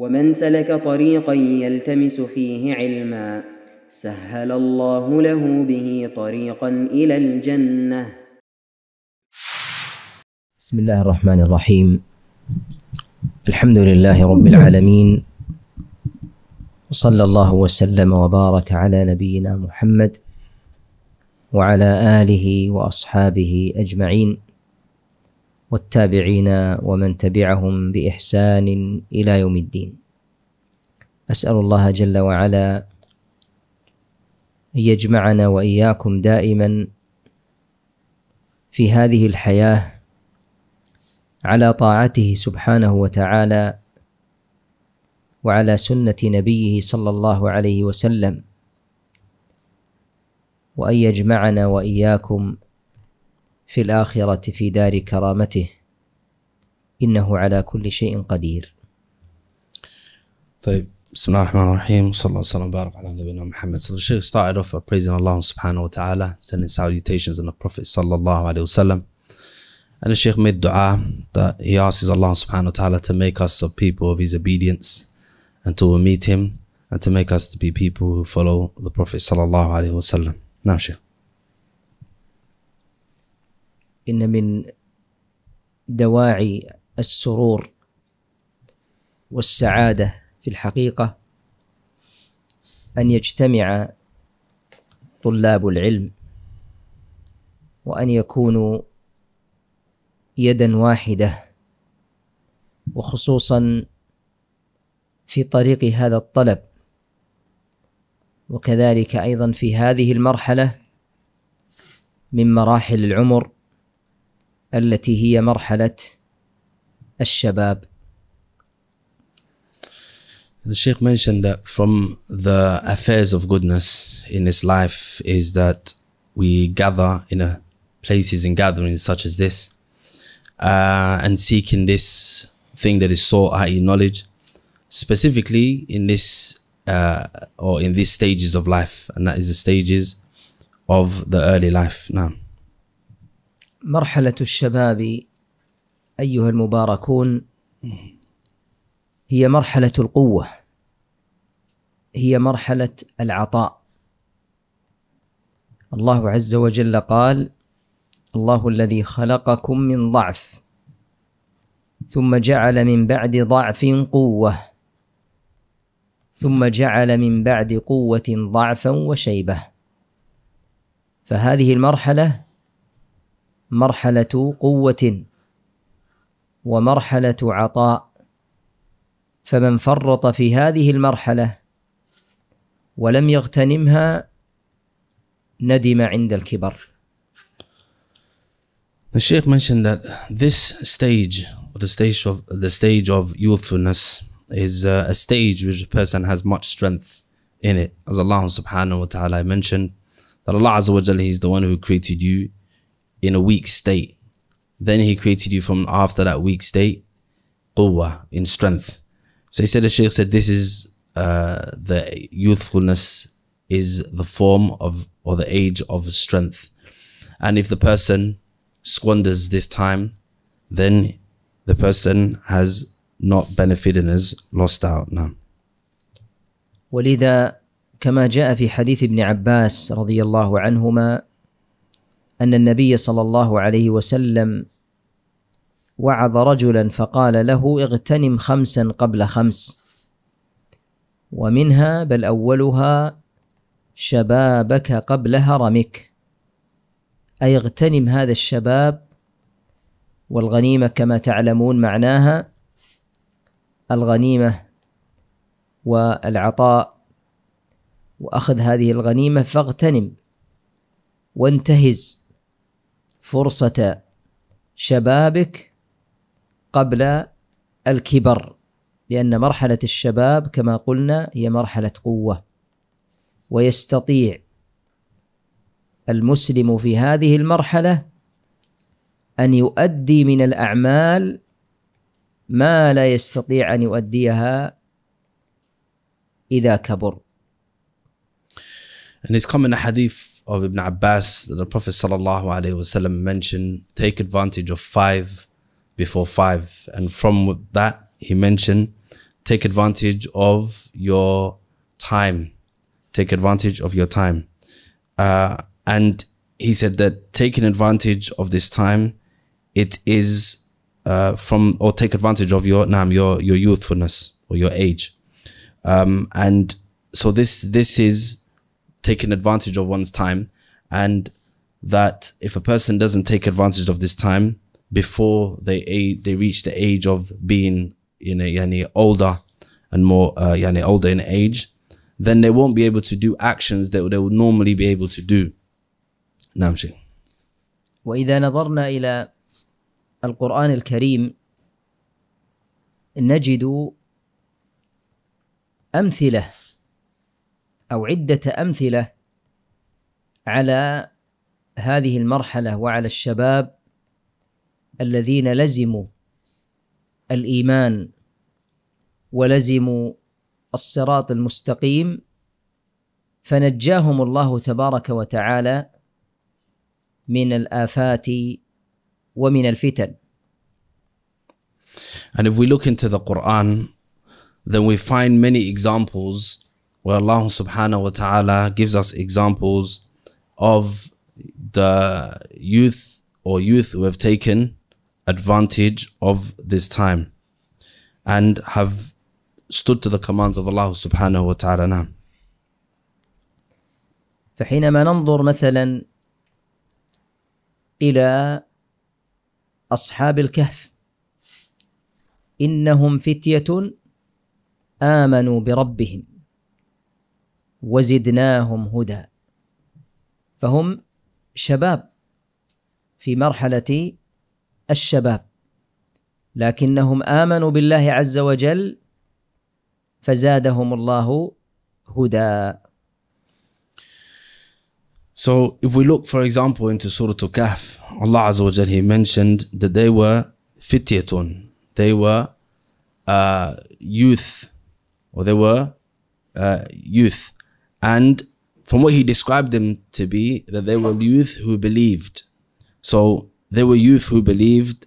ومن سلك طريقا يلتمس فيه علما سهل الله له به طريقا الى الجنه بسم الله الرحمن الرحيم الحمد لله رب العالمين وصلى الله وسلم وبارك على نبينا محمد وعلى اله واصحابه اجمعين والتابعين ومن تبعهم باحسان الى يوم الدين اسال الله جل وعلا ان يجمعنا واياكم دائما في هذه الحياه على طاعته سبحانه وتعالى وعلى سنه نبيه صلى الله عليه وسلم وان يجمعنا واياكم في الآخرة في دار كرامته إنه على كل شيء قدير طيب بسم الله الرحمن الرحيم صلى الله وسلم وبارك على نبينا محمد So the Shaykh started off by praising Allah subhanahu wa ta'ala, sending salutations on the Prophet الله عليه وسلم And the sheikh made dua that he asks Allah subhanahu wa ta'ala to make us a people of his obedience and to meet him and to make us to be people who follow the Prophet sallallahu alayhi وسلم Now Shaykh. إن من دواعي السرور والسعادة في الحقيقة أن يجتمع طلاب العلم وأن يكونوا يدا واحدة وخصوصا في طريق هذا الطلب وكذلك أيضا في هذه المرحلة من مراحل العمر التي هي مرحله الشباب The Sheikh mentioned that from the affairs of goodness in this life is that we gather in a places and gatherings such as this uh, and seeking this thing that is sought, i.e., knowledge, specifically in this uh, or in these stages of life, and that is the stages of the early life. Now, مرحلة الشباب أيها المباركون هي مرحلة القوة هي مرحلة العطاء الله عز وجل قال الله الذي خلقكم من ضعف ثم جعل من بعد ضعف قوة ثم جعل من بعد قوة ضعفا وشيبة فهذه المرحلة مرحلة قوة ومرحلة عطاء فمن فرط في هذه المرحلة ولم يغتنمها ندم عند الكبر. The Sheikh mentioned that this stage, the stage of the stage of youthfulness, is a, a stage which a person has much strength in it. As Allah subhanahu wa ta'ala mentioned, that Allah Azza wa Jalla, is the one who created you in a weak state. Then he created you from after that weak state, quwwah, in strength. So he said, the Shaykh said, this is uh, the youthfulness is the form of or the age of strength. And if the person squanders this time, then the person has not benefited and has lost out now. ولذا كما جاء في حديث ابن عباس رضي الله عنهما أن النبي صلى الله عليه وسلم وعظ رجلا فقال له اغتنم خمسا قبل خمس ومنها بل أولها شبابك قبل هرمك أي اغتنم هذا الشباب والغنيمة كما تعلمون معناها الغنيمة والعطاء وأخذ هذه الغنيمة فاغتنم وانتهز فرصة شبابك قبل الكبر لأن مرحلة الشباب كما قلنا هي مرحلة قوة ويستطيع المسلم في هذه المرحلة أن يؤدي من الأعمال ما لا يستطيع أن يؤديها إذا كبر. And it's common a hadith of Ibn Abbas, the Prophet ﷺ mentioned take advantage of five before five. And from that, he mentioned take advantage of your time. Take advantage of your time. Uh, and he said that taking advantage of this time, it is uh, from or take advantage of your nam your your youthfulness or your age, um, and so this this is taking advantage of one's time and that if a person doesn't take advantage of this time before they they reach the age of being you know yani older and more uh, yani older in age then they won't be able to do actions that they would normally be able to do نعم وإذا نظرنا إلى القرآن الكريم نجد أمثلة أو عدة أمثلة على هذه المرحلة وعلى الشباب الذين لزموا الإيمان ولزموا الصراط المستقيم فنجاهم الله تبارك وتعالى من الآفات ومن الفتن. And if we look into the Quran, then we find many examples where Allah subhanahu wa ta'ala gives us examples of the youth or youth who have taken advantage of this time and have stood to the commands of Allah subhanahu wa ta'ala now. فحينما ننظر مثلا إلى أصحاب الكهف إنهم فتية آمنوا بربهم وزدناهم هدى فهم شباب في مرحله الشباب لكنهم امنوا بالله عز وجل فزادهم الله هدى So if we look for example into Surah Al-Kahf, Allah Azza wa he mentioned that they were fityatun, they were uh, youth, or they were uh, youth. And from what he described them to be, that they were youth who believed. So they were youth who believed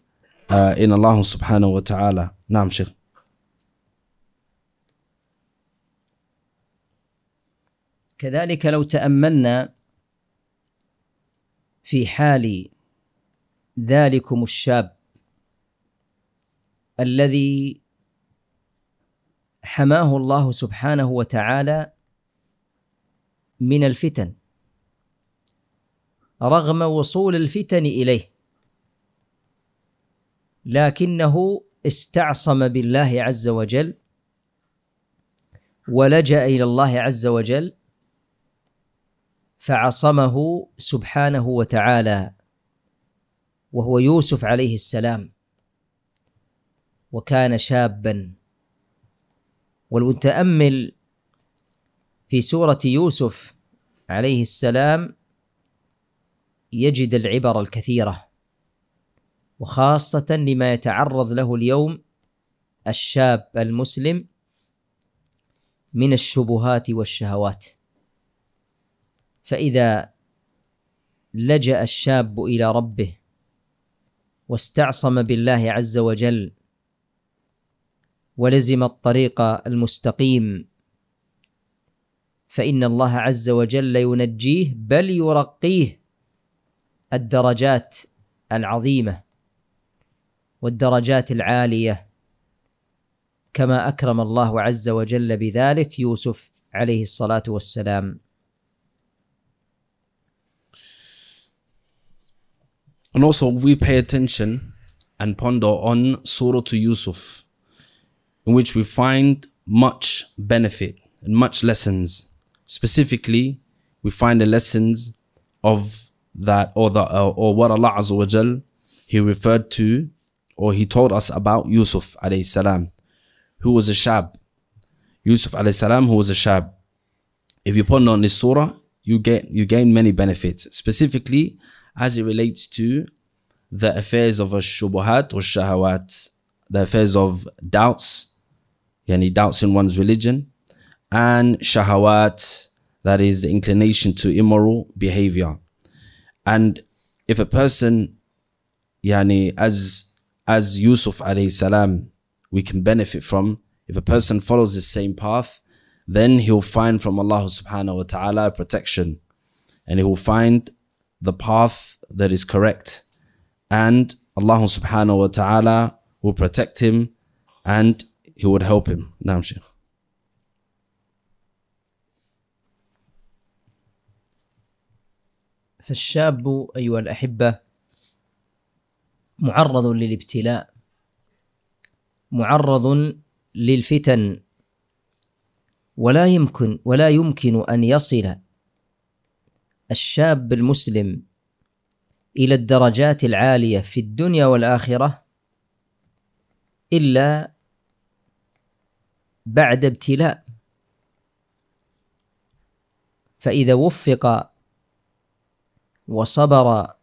uh, in Allah subhanahu wa ta'ala. Naam, Sheikh. كذلك لو تأملنا في حال ذلكم الشاب الذي حماه الله سبحانه وتعالى من الفتن رغم وصول الفتن اليه لكنه استعصم بالله عز وجل ولجا الى الله عز وجل فعصمه سبحانه وتعالى وهو يوسف عليه السلام وكان شابا والمتامل في سوره يوسف عليه السلام يجد العبر الكثيرة وخاصة لما يتعرض له اليوم الشاب المسلم من الشبهات والشهوات فإذا لجأ الشاب إلى ربه واستعصم بالله عز وجل ولزم الطريق المستقيم فان الله عز وجل ينجيه بل يرقيه الدرجات العظيمه والدرجات العاليه كما اكرم الله عز وجل بذلك يوسف عليه الصلاه والسلام And also we pay attention and ponder on Surah to Yusuf, in which we find much benefit and much lessons. specifically, we find the lessons of that or the uh, or what Allah Azza wa he referred to or he told us about Yusuf alayhi salam who was a shab Yusuf alayhi salam who was a shab if you ponder on this surah you get you gain many benefits specifically as it relates to the affairs of a shubuhat or shahawat the affairs of doubts any doubts in one's religion and shahawat, that is the inclination to immoral behavior. And if a person, yani, as, as Yusuf alayhi salam, we can benefit from, if a person follows the same path, then he'll find from Allah subhanahu wa ta'ala protection and he will find the path that is correct. And Allah subhanahu wa ta'ala will protect him and he would help him. Naam, فالشاب أيها الأحبة معرض للابتلاء معرض للفتن ولا يمكن ولا يمكن أن يصل الشاب المسلم إلى الدرجات العالية في الدنيا والآخرة إلا بعد ابتلاء فإذا وفق وصبر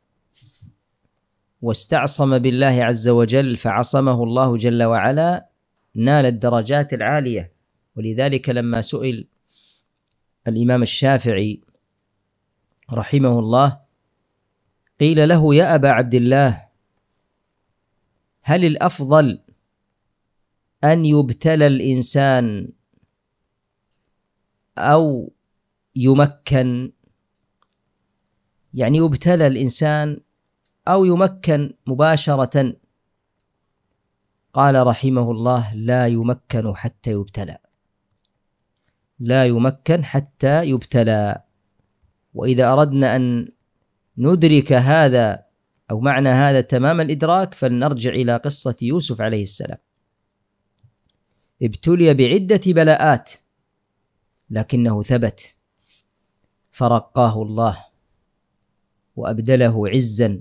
واستعصم بالله عز وجل فعصمه الله جل وعلا نال الدرجات العاليه ولذلك لما سئل الامام الشافعي رحمه الله قيل له يا ابا عبد الله هل الافضل ان يبتلى الانسان او يمكن يعني يبتلى الإنسان أو يمكن مباشرة قال رحمه الله لا يمكن حتى يبتلى لا يمكن حتى يبتلى وإذا أردنا أن ندرك هذا أو معنى هذا تمام الإدراك فلنرجع إلى قصة يوسف عليه السلام ابتلي بعدة بلاءات لكنه ثبت فرقاه الله وابدله عزا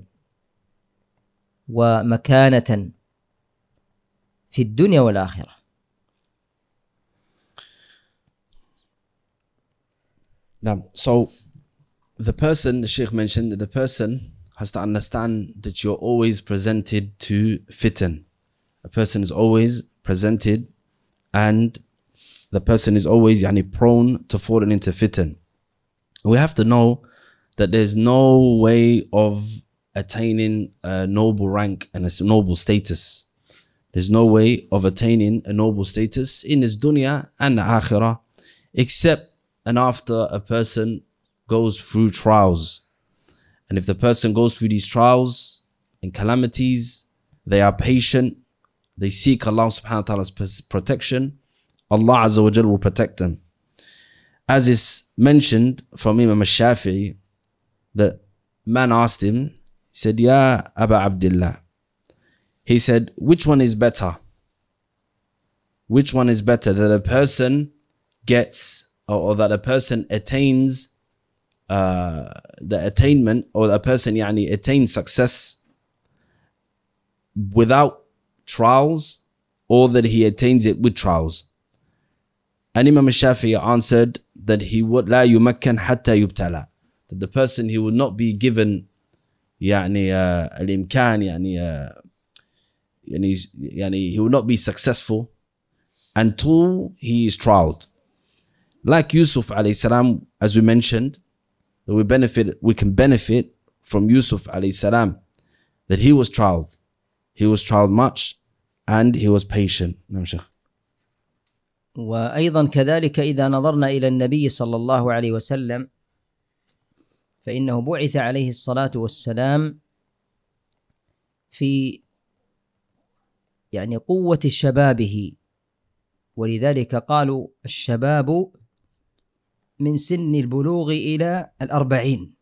ومكانه في الدنيا والاخره Now, so the person, the Sheikh mentioned that the person has to understand that you're always presented to fitan. A person is always presented and the person is always yani, prone to falling into fitan. We have to know that there's no way of attaining a noble rank and a noble status. There's no way of attaining a noble status in this dunya and the akhirah, except and after a person goes through trials. And if the person goes through these trials and calamities, they are patient, they seek Allah subhanahu wa ta'ala's protection, Allah Azza wa Jal will protect them. As is mentioned from Imam Shafi'i, the man asked him, he said, Ya Aba Abdullah. He said, which one is better? Which one is better that a person gets or, or that a person attains uh, the attainment or a person yani, attains success without trials or that he attains it with trials? And Imam Shafi'i answered that he would la you hatta yubtala that the person he will not be given yani uh, الإمكان يعني uh, he will not be successful until he is trialed. Like Yusuf alayhi salam, as we mentioned, that we benefit we can benefit from Yusuf alayhi salam, that he was trialed. He was trialed much and he was patient. وأيضا كذلك إذا نظرنا إلى النبي صلى الله عليه وسلم فإنه بعث عليه الصلاة والسلام في يعني قوة شبابه ولذلك قالوا الشباب من سن البلوغ إلى الأربعين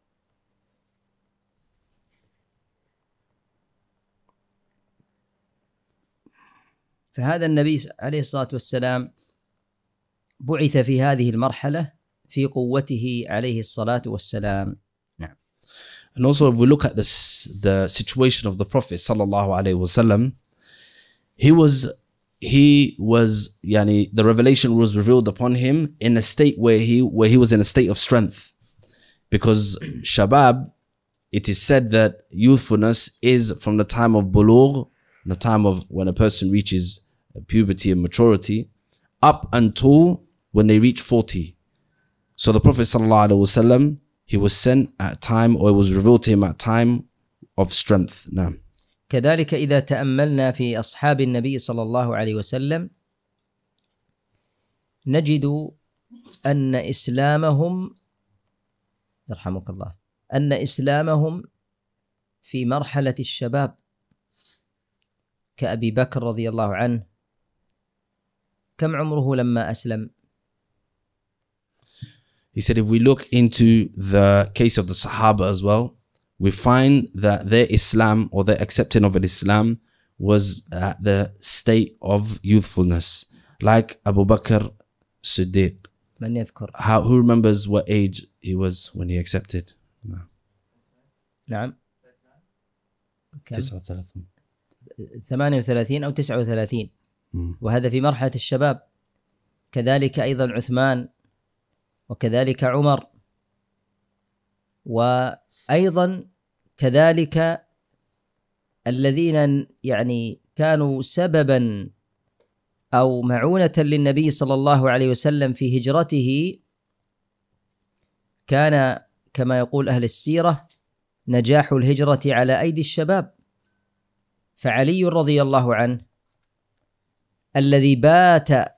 فهذا النبي عليه الصلاة والسلام بعث في هذه المرحلة في قوته عليه الصلاة والسلام And also, if we look at this, the situation of the Prophet sallallahu alaihi wasallam, he was he was yani the revelation was revealed upon him in a state where he where he was in a state of strength, because shabab, it is said that youthfulness is from the time of bulugh, the time of when a person reaches puberty and maturity, up until when they reach forty. So the Prophet sallallahu alaihi wasallam he was sent at time or it was revealed to him at time of strength نعم كذلك إذا تأملنا في أصحاب النبي صلى الله عليه وسلم نجد أن إسلامهم يرحمك الله أن إسلامهم في مرحلة الشباب كأبي بكر رضي الله عنه كم عمره لما أسلم He said, if we look into the case of the Sahaba as well, we find that their Islam or their accepting of Islam was at the state of youthfulness, like Abu Bakr Siddiq. How, who remembers what age he was when he accepted? No. نعم. كم؟ 39 38 أو وثلاثين وهذا في مرحلة الشباب كذلك أيضا عثمان وكذلك عمر وايضا كذلك الذين يعني كانوا سببا او معونه للنبي صلى الله عليه وسلم في هجرته كان كما يقول اهل السيره نجاح الهجره على ايدي الشباب فعلي رضي الله عنه الذي بات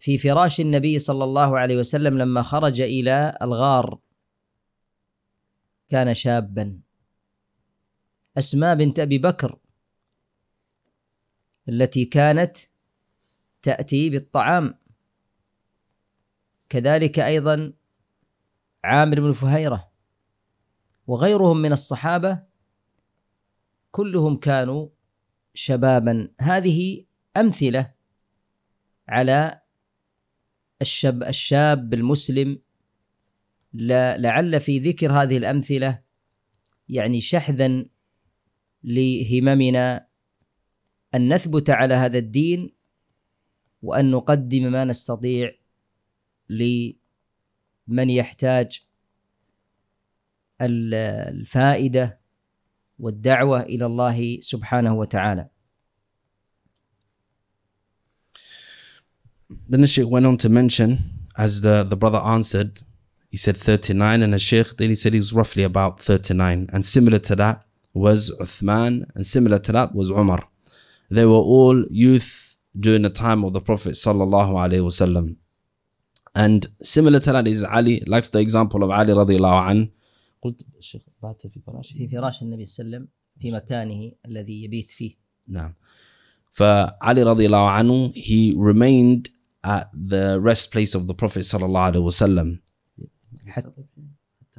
في فراش النبي صلى الله عليه وسلم لما خرج الى الغار كان شابا اسماء بنت ابي بكر التي كانت تاتي بالطعام كذلك ايضا عامر بن فهيره وغيرهم من الصحابه كلهم كانوا شبابا هذه امثله على الشاب الشاب المسلم لعل في ذكر هذه الأمثلة يعني شحذا لهممنا أن نثبت على هذا الدين وأن نقدم ما نستطيع لمن يحتاج الفائدة والدعوة إلى الله سبحانه وتعالى Then the Sheikh went on to mention, as the, the brother answered, he said 39, and the Sheikh then he said he was roughly about 39. And similar to that was Uthman, and similar to that was Umar. They were all youth during the time of the Prophet. sallallahu And similar to that is Ali, like the example of Ali radiallahu anhu. نعم فعلي رضي الله عنه he remained at the rest place of the Prophet صلى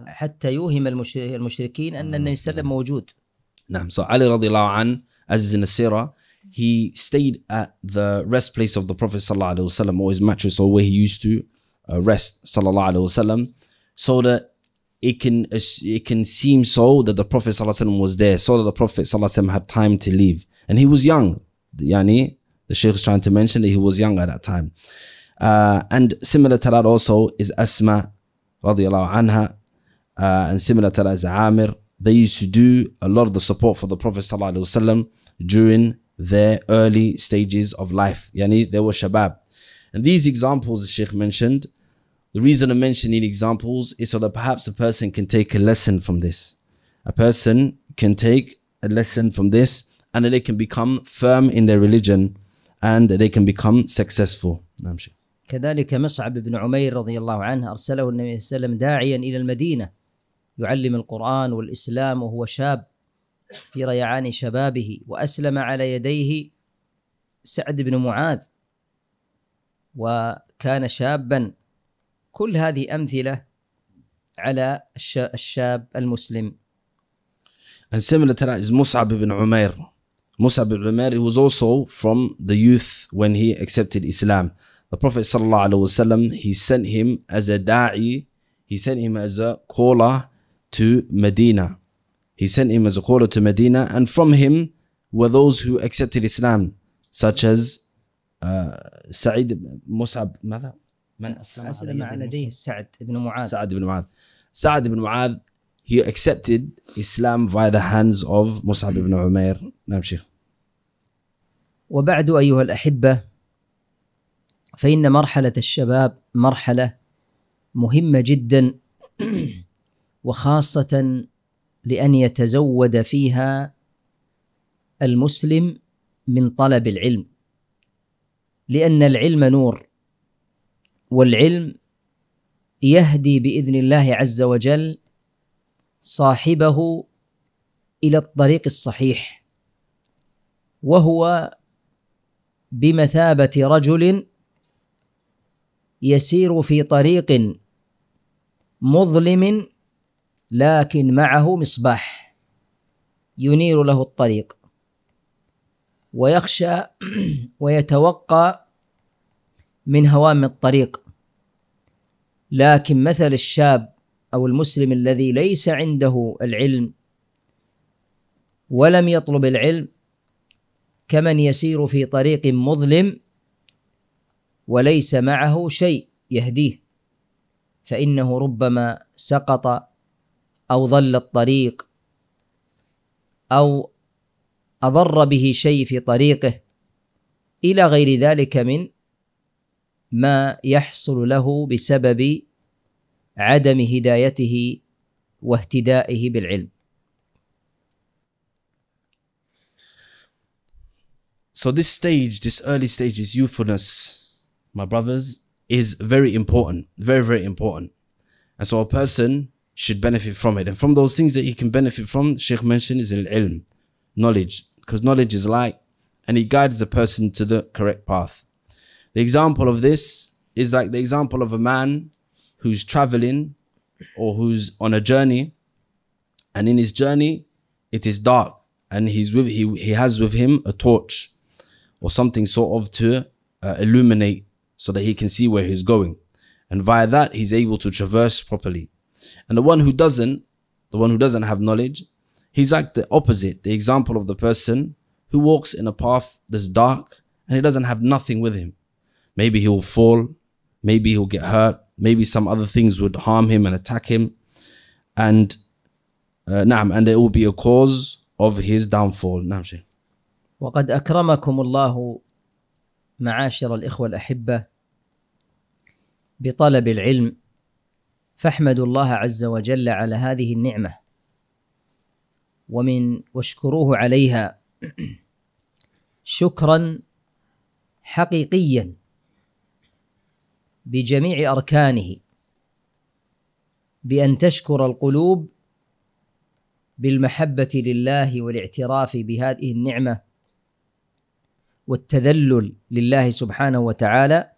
حتى يوهم المشركين أن النبي صلى موجود نعم so Ali رضي الله عنه as in the Sirah he stayed at the rest place of the Prophet صلى الله or his mattress or where he used to uh, rest صلى الله so that it can uh, it can seem so that the Prophet ﷺ was there, so that the Prophet ﷺ had time to leave, and he was young. Yani the Sheikh is trying to mention that he was young at that time. Uh, and similar to that also is Asma radiallahu anha. Uh, and similar to that is Amir. They used to do a lot of the support for the Prophet وسلم, during their early stages of life. Yani they were shabab. And these examples the Sheikh mentioned, the reason I'm mentioning examples is so that perhaps a person can take a lesson from this. A person can take a lesson from this and then they can become firm in their religion and they can become successful أمشي. نعم كذلك مصعب بن عمير رضي الله عنه أرسله النبي صلى الله عليه وسلم داعيا إلى المدينة يعلم القرآن والإسلام وهو شاب في ريعان شبابه وأسلم على يديه سعد بن معاذ وكان شابا كل هذه أمثلة على الشاب المسلم And similar to that is Mus'ab ibn Umair Musab ibn Umair, was also from the youth when he accepted Islam. The Prophet ﷺ, he sent him as a da'i, he sent him as a caller to Medina. He sent him as a caller to Medina, and from him were those who accepted Islam, such as uh, Sa'id Musab. ماذا؟ Sa'id ibn أسلم Sa'id ibn سعد Sa'id ibn سعد he accepted Islam via the hands of Mus'ab ibn Umair. نعم وبعد ايها الاحبه فان مرحله الشباب مرحله مهمه جدا وخاصه لان يتزود فيها المسلم من طلب العلم لان العلم نور والعلم يهدي باذن الله عز وجل صاحبه الى الطريق الصحيح وهو بمثابة رجل يسير في طريق مظلم لكن معه مصباح ينير له الطريق ويخشى ويتوقى من هوام الطريق لكن مثل الشاب او المسلم الذي ليس عنده العلم ولم يطلب العلم كمن يسير في طريق مظلم وليس معه شيء يهديه فانه ربما سقط او ضل الطريق او اضر به شيء في طريقه الى غير ذلك من ما يحصل له بسبب عدم هدايته واهتدائه بالعلم So this stage, this early stage, this youthfulness, my brothers, is very important, very, very important. And so a person should benefit from it. And from those things that he can benefit from, Sheikh mentioned is al-ilm, knowledge, because knowledge is light and it guides a person to the correct path. The example of this is like the example of a man who's traveling or who's on a journey and in his journey, it is dark and he's with, he, he has with him a torch or something sort of to uh, illuminate so that he can see where he's going. And via that, he's able to traverse properly. And the one who doesn't, the one who doesn't have knowledge, he's like the opposite, the example of the person who walks in a path that's dark and he doesn't have nothing with him. Maybe he will fall, maybe he'll get hurt, maybe some other things would harm him and attack him. And uh, and it will be a cause of his downfall. Naam, وقد اكرمكم الله معاشر الاخوه الاحبه بطلب العلم فاحمدوا الله عز وجل على هذه النعمه ومن واشكروه عليها شكرا حقيقيا بجميع اركانه بان تشكر القلوب بالمحبه لله والاعتراف بهذه النعمه والتذلل لله سبحانه وتعالى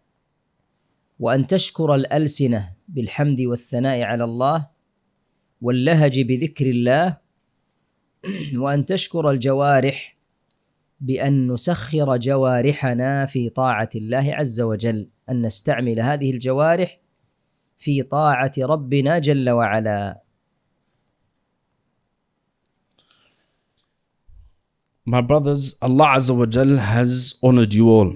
وان تشكر الالسنه بالحمد والثناء على الله واللهج بذكر الله وان تشكر الجوارح بان نسخر جوارحنا في طاعه الله عز وجل ان نستعمل هذه الجوارح في طاعه ربنا جل وعلا My brothers, Allah Azza wa Jal has honored you all.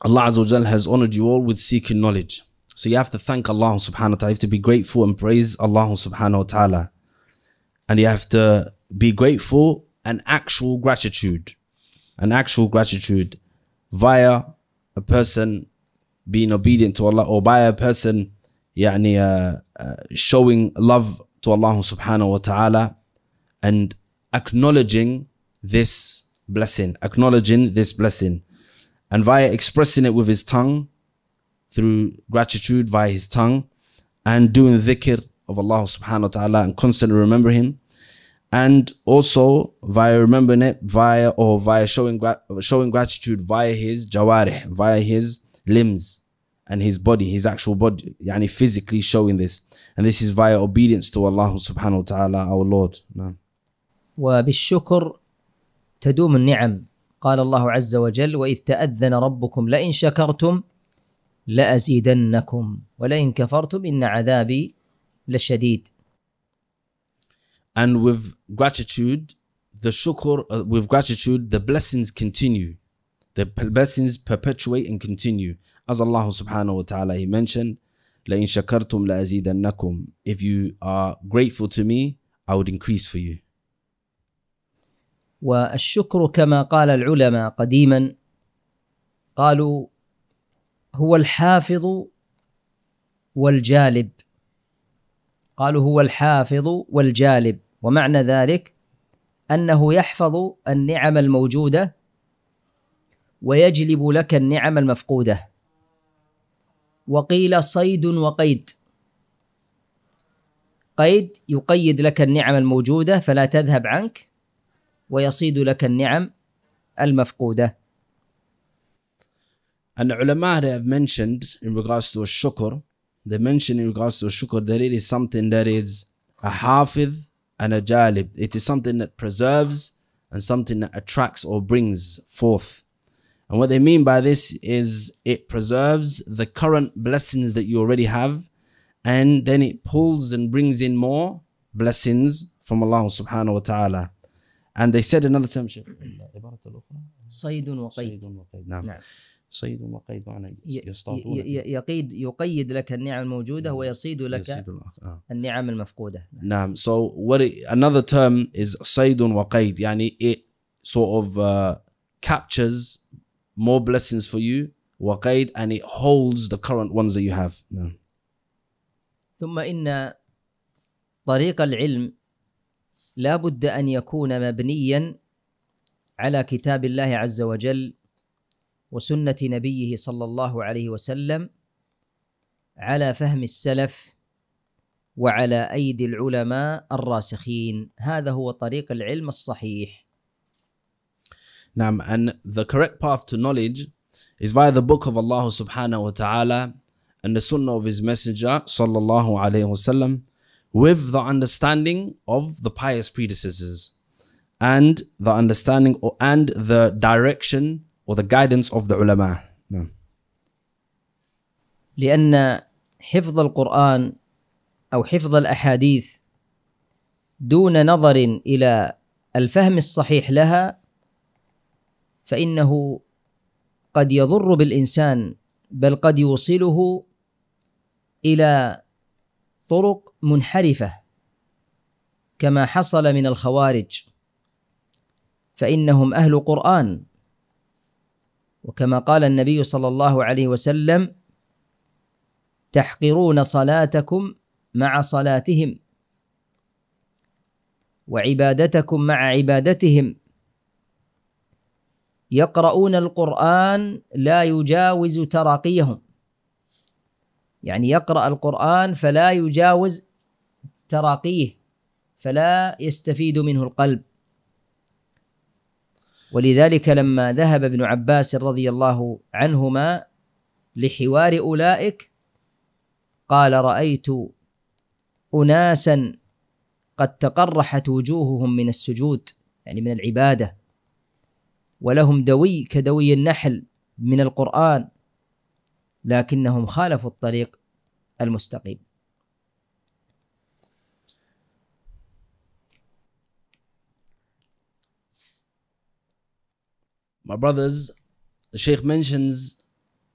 Allah Azza wa Jal has honored you all with seeking knowledge. So you have to thank Allah subhanahu wa ta'ala. You have to be grateful and praise Allah subhanahu wa ta'ala. And you have to be grateful and actual gratitude. An actual gratitude via a person being obedient to Allah or by a person يعني, uh, uh, showing love to Allah subhanahu wa ta'ala and acknowledging this blessing, acknowledging this blessing. And via expressing it with his tongue, through gratitude via his tongue, and doing dhikr of Allah subhanahu wa ta'ala and constantly remember him. And also via remembering it via or via showing gra showing gratitude via his jawarih, via his limbs and his body, his actual body, yani physically showing this. And this is via obedience to Allah subhanahu wa ta'ala, our Lord. No. وبالشكر تدوم النعم قال الله عز وجل واذ تاذن ربكم لئن شكرتم لازيدنكم ولئن كفرتم ان عذابي لشديد and with gratitude the shukr uh, with gratitude the blessings continue the blessings perpetuate and continue as Allah subhanahu wa ta'ala he mentioned لئن شكرتم لازيدنكم if you are grateful to me I would increase for you والشكر كما قال العلماء قديما قالوا هو الحافظ والجالب قالوا هو الحافظ والجالب ومعنى ذلك انه يحفظ النعم الموجوده ويجلب لك النعم المفقوده وقيل صيد وقيد قيد يقيد لك النعم الموجوده فلا تذهب عنك ويصيد لك النعم المفقودة. And the ulama have mentioned in regards to shukr, they mention in regards to shukr that it is something that is a hafidh and a jalib. It is something that preserves and something that attracts or brings forth. And what they mean by this is it preserves the current blessings that you already have and then it pulls and brings in more blessings from Allah subhanahu wa ta'ala. And they said another term العبارة الأخرى صيد وقيد صيد وقيد نعم, نعم. صيد وقيد معنى يصطادون يقيد يقيد لك النعم الموجودة ويصيد لك النعم المفقودة نعم so what it, another term is صيد وقيد يعني it sort of uh, captures more blessings for you وقيد and it holds the current ones that you have نعم ثم إن طريق العلم لا بد أن يكون مبنيا على كتاب الله عز وجل وسنة نبيه صلى الله عليه وسلم على فهم السلف وعلى أيدي العلماء الراسخين هذا هو طريق العلم الصحيح نعم and the correct path to knowledge is via the book of Allah subhanahu wa ta'ala and the sunnah of his messenger sallallahu alayhi wa sallam with the understanding of the pious predecessors and the understanding or, and the direction or the guidance of the ulama. لأن حفظ القرآن أو حفظ الأحاديث دون نظر إلى الفهم الصحيح لها فإنه قد يضر بالإنسان بل قد يوصله إلى طرق منحرفه كما حصل من الخوارج فانهم اهل قران وكما قال النبي صلى الله عليه وسلم تحقرون صلاتكم مع صلاتهم وعبادتكم مع عبادتهم يقرؤون القرآن لا يجاوز تراقيهم يعني يقرأ القرآن فلا يجاوز تراقيه فلا يستفيد منه القلب ولذلك لما ذهب ابن عباس رضي الله عنهما لحوار اولئك قال رايت اناسا قد تقرحت وجوههم من السجود يعني من العباده ولهم دوي كدوي النحل من القران لكنهم خالفوا الطريق المستقيم My brothers, the Shaykh mentions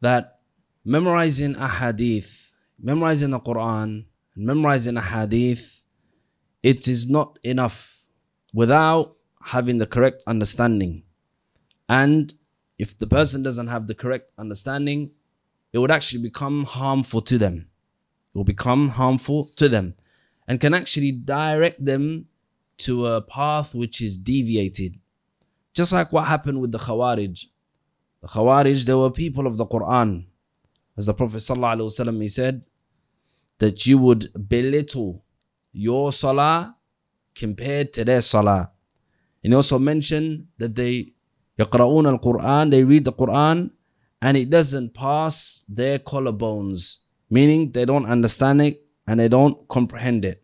that memorizing a hadith, memorizing the Quran, memorizing a hadith, it is not enough without having the correct understanding. And if the person doesn't have the correct understanding, it would actually become harmful to them. It will become harmful to them and can actually direct them to a path which is deviated just like what happened with the Khawarij. The Khawarij, they were people of the Quran. As the Prophet ﷺ, he said, that you would belittle your salah compared to their salah. And he also mentioned that they يقرؤون al-Quran, they read the Quran and it doesn't pass their collarbones, meaning they don't understand it and they don't comprehend it.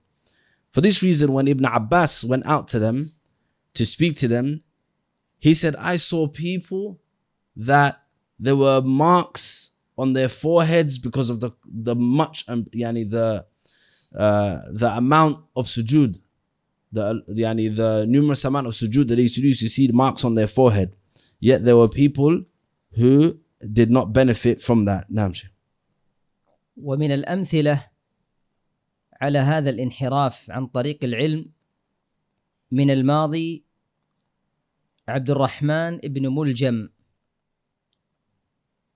For this reason, when Ibn Abbas went out to them to speak to them, he said, I saw people that there were marks on their foreheads because of the, the much, um, yani the, uh, the amount of sujood, the, yani the numerous amount of sujood that they used to do, you see marks on their forehead. Yet there were people who did not benefit from that. Namshi. ومن الأمثلة على هذا الانحراف عن طريق العلم من الماضي عبد الرحمن بن ملجم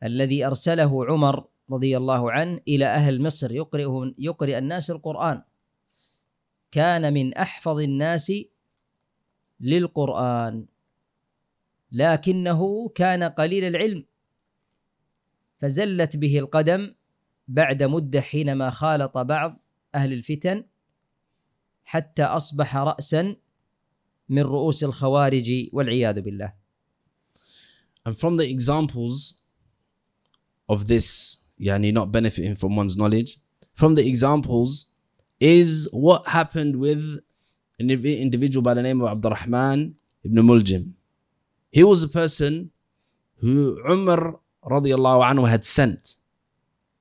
الذي أرسله عمر رضي الله عنه إلى أهل مصر يقرئ, يقرئ الناس القرآن كان من أحفظ الناس للقرآن لكنه كان قليل العلم فزلت به القدم بعد مدة حينما خالط بعض أهل الفتن حتى أصبح رأسا من رؤوس الخوارج والعياذ بالله. And from the examples of this, yani not benefiting from one's knowledge, from the examples is what happened with an individual by the name of Abdurrahman ibn Muljim. He was a person who Umar الله عنه had sent.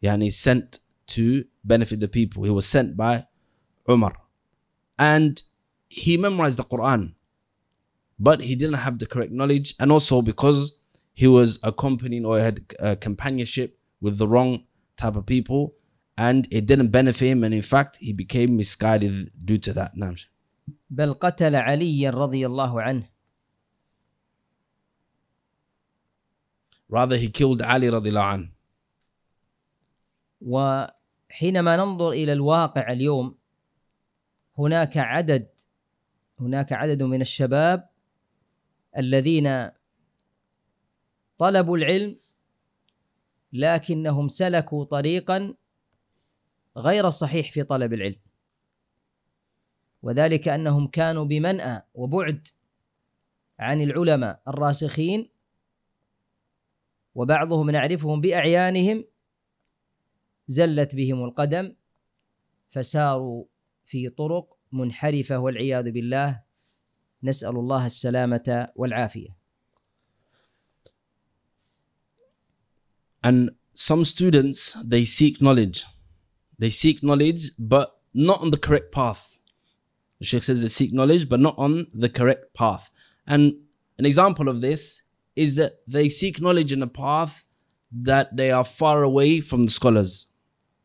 Yani sent to benefit the people. He was sent by Umar. And he memorized the Quran but he didn't have the correct knowledge. And also because he was accompanying or had a companionship with the wrong type of people and it didn't benefit him. And in fact, he became misguided due to that. بل قتل علي رضي الله عنه rather he killed Ali رضي الله عنه وحينما ننظر إلى الواقع اليوم هناك عدد هناك عدد من الشباب الذين طلبوا العلم لكنهم سلكوا طريقا غير الصحيح في طلب العلم وذلك انهم كانوا بمنأى وبعد عن العلماء الراسخين وبعضهم نعرفهم باعيانهم زلت بهم القدم فساروا في طرق منحرفه والعياذ بالله نسأل الله السلامة والعافية. And some students, they seek knowledge. They seek knowledge, but not on the correct path. The Sheikh says they seek knowledge, but not on the correct path. And an example of this is that they seek knowledge in a path that they are far away from the scholars.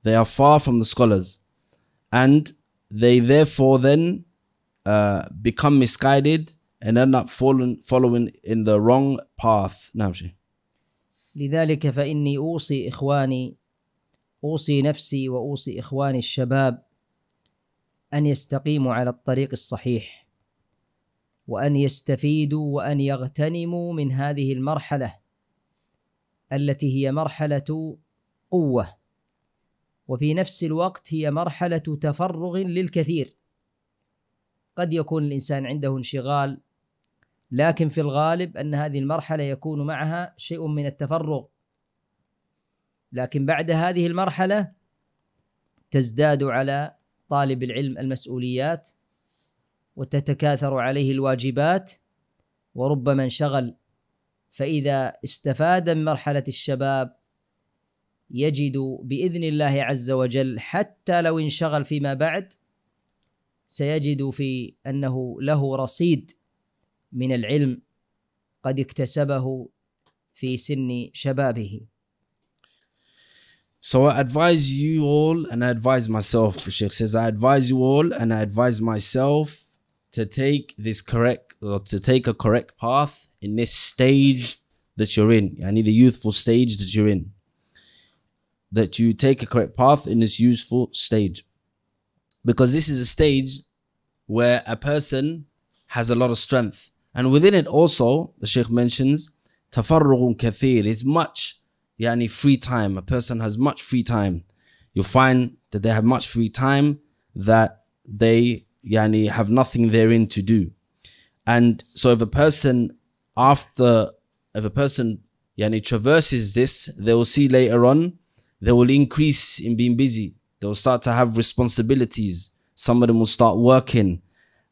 They are far from the scholars. And they therefore then Uh, become misguided and end up falling, following in the wrong path نعم شيخ لذلك فإني أوصي إخواني أوصي نفسي وأوصي إخواني الشباب أن يستقيموا على الطريق الصحيح وأن يستفيدوا وأن يغتنموا من هذه المرحلة التي هي مرحلة قوة وفي نفس الوقت هي مرحلة تفرغ للكثير قد يكون الانسان عنده انشغال لكن في الغالب ان هذه المرحله يكون معها شيء من التفرغ لكن بعد هذه المرحله تزداد على طالب العلم المسؤوليات وتتكاثر عليه الواجبات وربما انشغل فاذا استفاد من مرحله الشباب يجد باذن الله عز وجل حتى لو انشغل فيما بعد سيجد في انه له رصيد من العلم قد اكتسبه في سن شبابه. So I advise you all and I advise myself. The Sheikh says, I advise you all and I advise myself to take this correct or to take a correct path in this stage that you're in. I need the youthful stage that you're in. That you take a correct path in this youthful stage because this is a stage where a person has a lot of strength. And within it also, the Sheikh mentions, تفرغ kathir, is much yani free time. A person has much free time. You'll find that they have much free time that they yani have nothing therein to do. And so if a person after if a person yani traverses this, they will see later on, they will increase in being busy. They'll start to have responsibilities. Some of them will start working.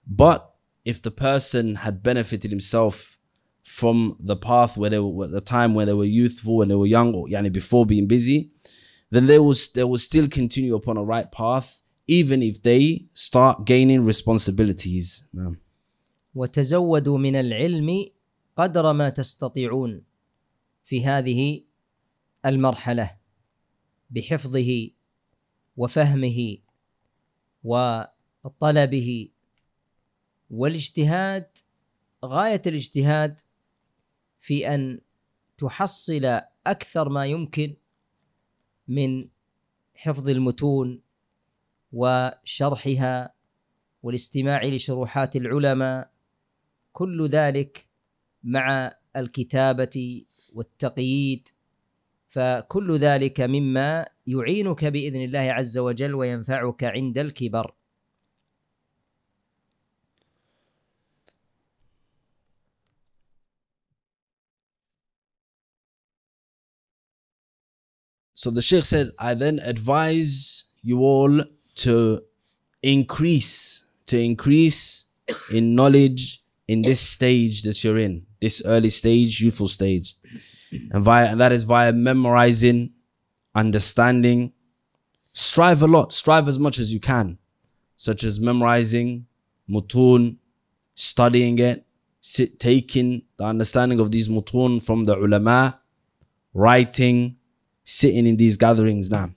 But if the person had benefited himself from the path where they were, the time where they were youthful and they were young, or yani before being busy, then they will they will still continue upon a right path, even if they start gaining responsibilities. Yeah. من العلم قدر ما تستطيعون في هذه بحفظه وفهمه وطلبه والاجتهاد غايه الاجتهاد في ان تحصل اكثر ما يمكن من حفظ المتون وشرحها والاستماع لشروحات العلماء كل ذلك مع الكتابه والتقييد فكل ذلك مما يعينك باذن الله عز وجل وينفعك عند الكبر So the Sheikh said, I then advise you all to increase, to increase in knowledge in this stage that you're in, this early stage, youthful stage. And via and that is via memorizing understanding. Strive a lot, strive as much as you can, such as memorizing, mutun, studying it, sit, taking the understanding of these mutun from the ulama, writing, sitting in these gatherings now.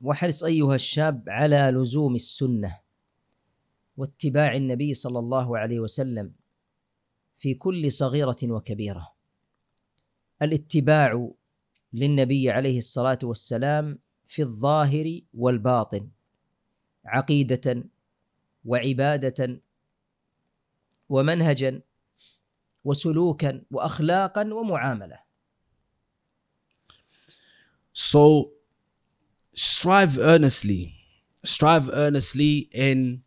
وحرص أيها الشاب على لزوم السنة واتباع النبي صلى الله عليه وسلم في كل صغيرة وكبيرة. الاتباع للنبي عليه الصلاه والسلام في الظاهر والباطن عقيده وعباده ومنهجا وسلوكا واخلاقا ومعامله. So strive earnestly, strive earnestly in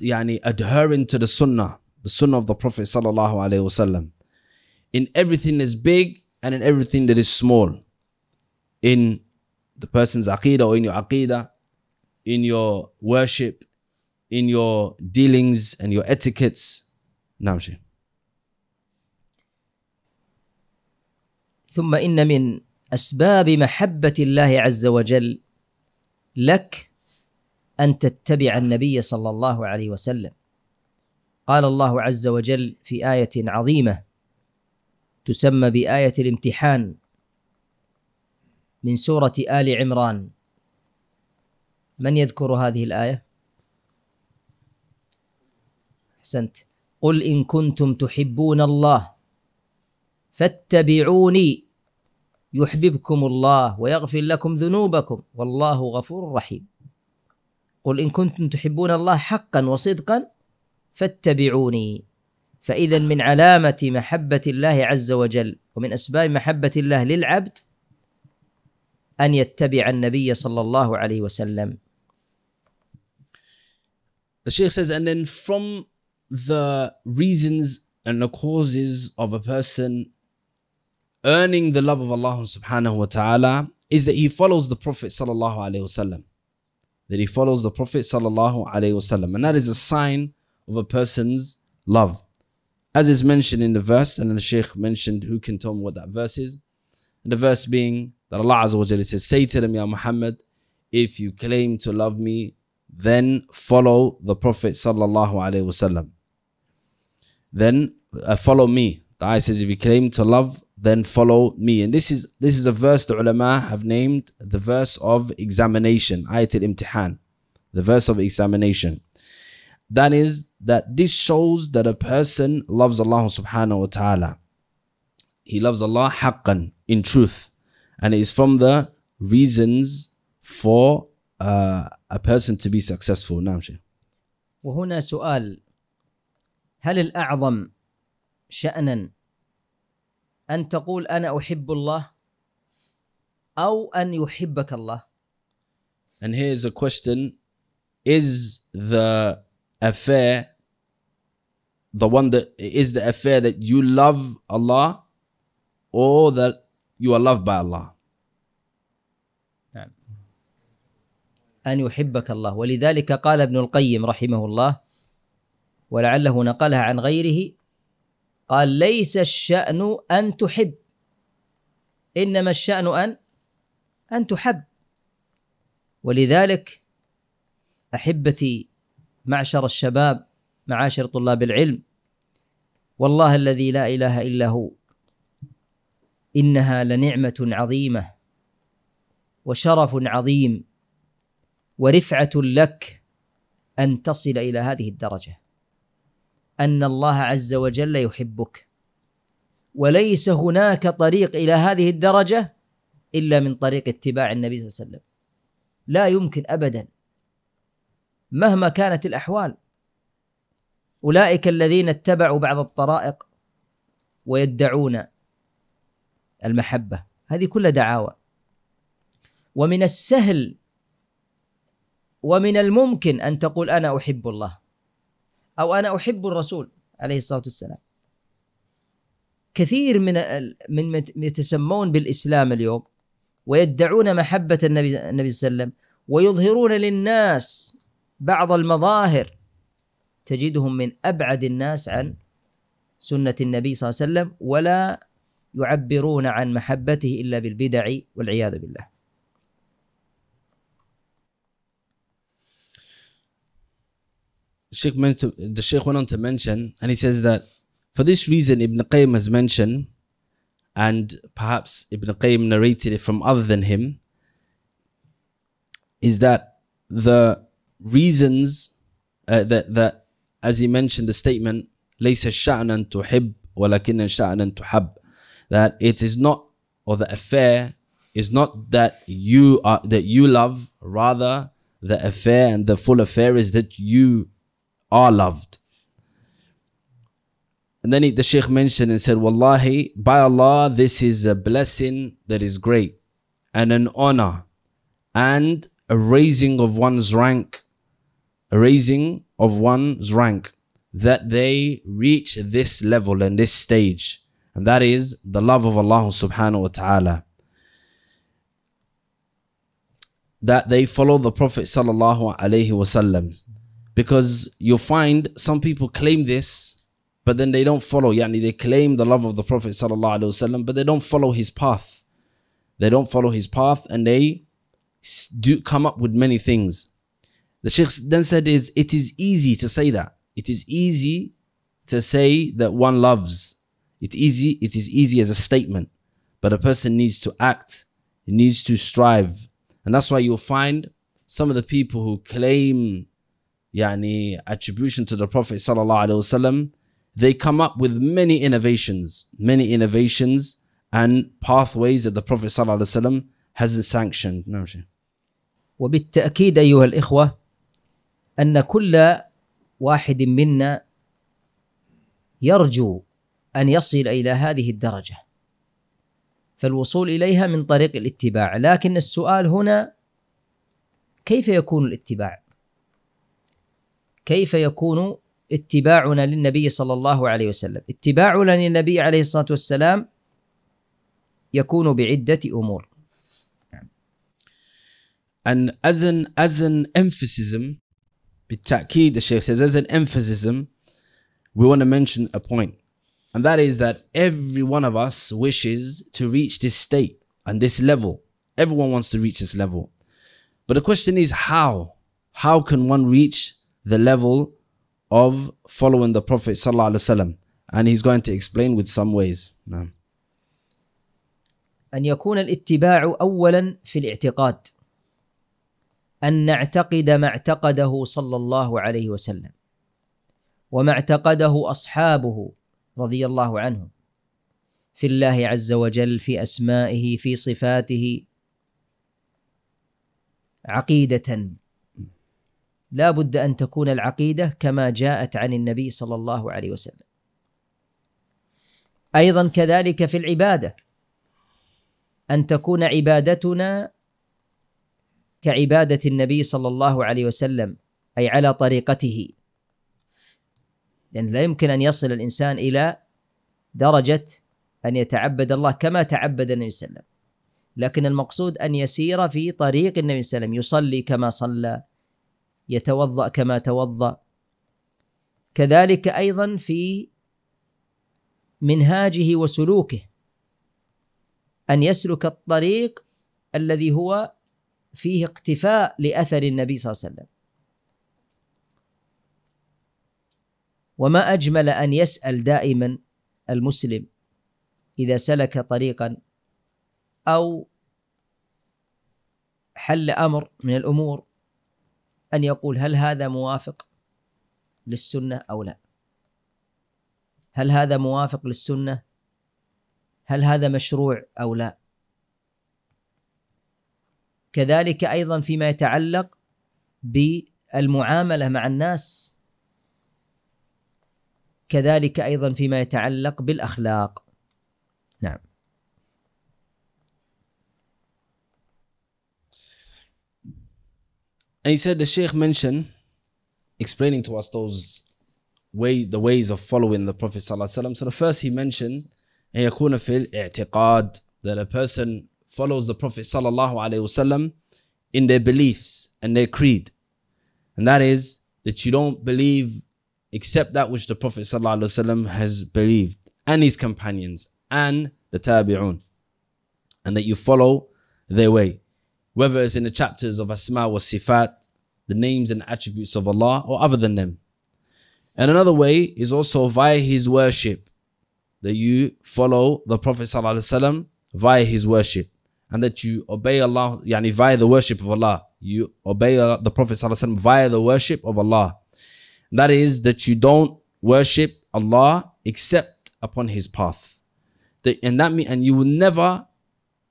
يعني adhering to the sunnah, the sunnah of the Prophet الله عليه وسلم In everything is big, and in everything that is small in the person's aqeedah or in your aqeedah, in your worship, in your dealings and your etiquettes. نعم شيخ. ثم إن من أسباب محبة الله عز وجل لك أن تتبع النبي صلى الله عليه وسلم. قال الله عز وجل في آية عظيمة: تسمى بآية الامتحان من سورة آل عمران من يذكر هذه الآية؟ أحسنت قل إن كنتم تحبون الله فاتبعوني يحببكم الله ويغفر لكم ذنوبكم والله غفور رحيم قل إن كنتم تحبون الله حقا وصدقا فاتبعوني فإذا من علامة محبة الله عز وجل ومن أسباب محبة الله للعبد أن يتبع النبي صلى الله عليه وسلم. The Sheikh says, and then from the reasons and the causes of a person earning the love of Allah subhanahu wa ta'ala is that he follows the Prophet sallallahu alayhi wasallam. That he follows the Prophet sallallahu alayhi wasallam. And that is a sign of a person's love. as is mentioned in the verse, and the Shaykh mentioned who can tell me what that verse is. And the verse being that Allah Azza wa Jalla says, Say to them, Ya Muhammad, if you claim to love me, then follow the Prophet Sallallahu Alaihi Wasallam. Then uh, follow me. The ayah says, if you claim to love, then follow me. And this is this is a verse the ulama have named the verse of examination, ayatul imtihan, the verse of examination. That is that this shows that a person loves Allah subhanahu wa ta'ala. He loves Allah haqqan, in truth. And it is from the reasons for uh, a person to be successful. نعم وهنا سؤال هل الأعظم شأنا أن تقول أنا أحب الله أو أن يحبك الله؟ And here's a question. Is the affair the one that is the affair that you love Allah or that you are loved by Allah نعم أن يحبك الله ولذلك قال ابن القيم رحمه الله ولعله نقلها عن غيره قال ليس الشأن أن تحب إنما الشأن أن أن تحب ولذلك أحبتي معشر الشباب معاشر طلاب العلم والله الذي لا اله الا هو انها لنعمه عظيمه وشرف عظيم ورفعه لك ان تصل الى هذه الدرجه ان الله عز وجل يحبك وليس هناك طريق الى هذه الدرجه الا من طريق اتباع النبي صلى الله عليه وسلم لا يمكن ابدا مهما كانت الاحوال أولئك الذين اتبعوا بعض الطرائق ويدعون المحبة هذه كلها دعاوى ومن السهل ومن الممكن أن تقول أنا أحب الله أو أنا أحب الرسول عليه الصلاة والسلام كثير من من يتسمون بالإسلام اليوم ويدعون محبة النبي النبي صلى الله عليه وسلم ويظهرون للناس بعض المظاهر تجدهم من ابعد الناس عن سنه النبي صلى الله عليه وسلم ولا يعبرون عن محبته الا بالبدع والعياذ بالله. Sheikh the Sheikh went on to mention, and he says that for this reason, Ibn Qayyim has mentioned, and perhaps Ibn Qayyim narrated it from other than him, is that the reasons uh, that that as he mentioned the statement, لَيْسَ تُحِبْ وَلَكِنَّ تُحَبْ That it is not, or the affair is not that you are, that you love, rather the affair and the full affair is that you are loved. And then he, the Sheikh mentioned and said, Wallahi, by Allah, this is a blessing that is great and an honor and a raising of one's rank raising of one's rank that they reach this level and this stage and that is the love of Allah subhanahu wa ta'ala that they follow the prophet sallallahu alaihi wasallam because you'll find some people claim this but then they don't follow yani they claim the love of the prophet sallallahu alaihi wasallam but they don't follow his path they don't follow his path and they do come up with many things the Sheikh then said is it is easy to say that. It is easy to say that one loves. It easy it is easy as a statement, but a person needs to act, he needs to strive. And that's why you'll find some of the people who claim yani attribution to the Prophet sallallahu alaihi wasallam, they come up with many innovations, many innovations and pathways that the Prophet sallallahu alaihi wasallam hasn't sanctioned. No, وبالتأكيد أيها الإخوة ان كل واحد منا يرجو ان يصل الى هذه الدرجه فالوصول اليها من طريق الاتباع لكن السؤال هنا كيف يكون الاتباع كيف يكون اتباعنا للنبي صلى الله عليه وسلم اتباعنا للنبي عليه الصلاه والسلام يكون بعده امور ان as ازن as بالتأكيد the Shaykh says as an emphasis we want to mention a point and that is that every one of us wishes to reach this state and this level everyone wants to reach this level but the question is how how can one reach the level of following the Prophet sallallahu and he's going to explain with some ways أن يكون الاتباع أولا في الاعتقاد ان نعتقد ما اعتقده صلى الله عليه وسلم وما اعتقده اصحابه رضي الله عنهم في الله عز وجل في اسمائه في صفاته عقيده لا بد ان تكون العقيده كما جاءت عن النبي صلى الله عليه وسلم ايضا كذلك في العباده ان تكون عبادتنا كعباده النبي صلى الله عليه وسلم اي على طريقته لأنه لا يمكن أن يصل الإنسان إلى درجة أن يتعبد الله كما تعبد النبي صلى الله عليه وسلم لكن المقصود أن يسير في طريق النبي صلى الله عليه وسلم يصلي كما صلى يتوضأ كما توضأ كذلك أيضا في منهاجه وسلوكه أن يسلك الطريق الذي هو فيه اقتفاء لاثر النبي صلى الله عليه وسلم وما اجمل ان يسال دائما المسلم اذا سلك طريقا او حل امر من الامور ان يقول هل هذا موافق للسنه او لا هل هذا موافق للسنه هل هذا مشروع او لا كذلك ايضا فيما يتعلق بالمعامله مع الناس كذلك ايضا فيما يتعلق بالاخلاق نعم And he said the Sheikh mentioned explaining to us those way the ways of following the Prophet. So the first he mentioned أن يكون في الاعتقاد that a person follows the Prophet sallallahu in their beliefs and their creed. And that is that you don't believe except that which the Prophet sallallahu has believed and his companions and the tabi'un. And that you follow their way. Whether it's in the chapters of Asma wa Sifat, the names and attributes of Allah or other than them. And another way is also via his worship that you follow the Prophet ﷺ via his worship and that you obey Allah yani via the worship of Allah. You obey the Prophet ﷺ via the worship of Allah. That is that you don't worship Allah except upon His path. and that mean, and you will never.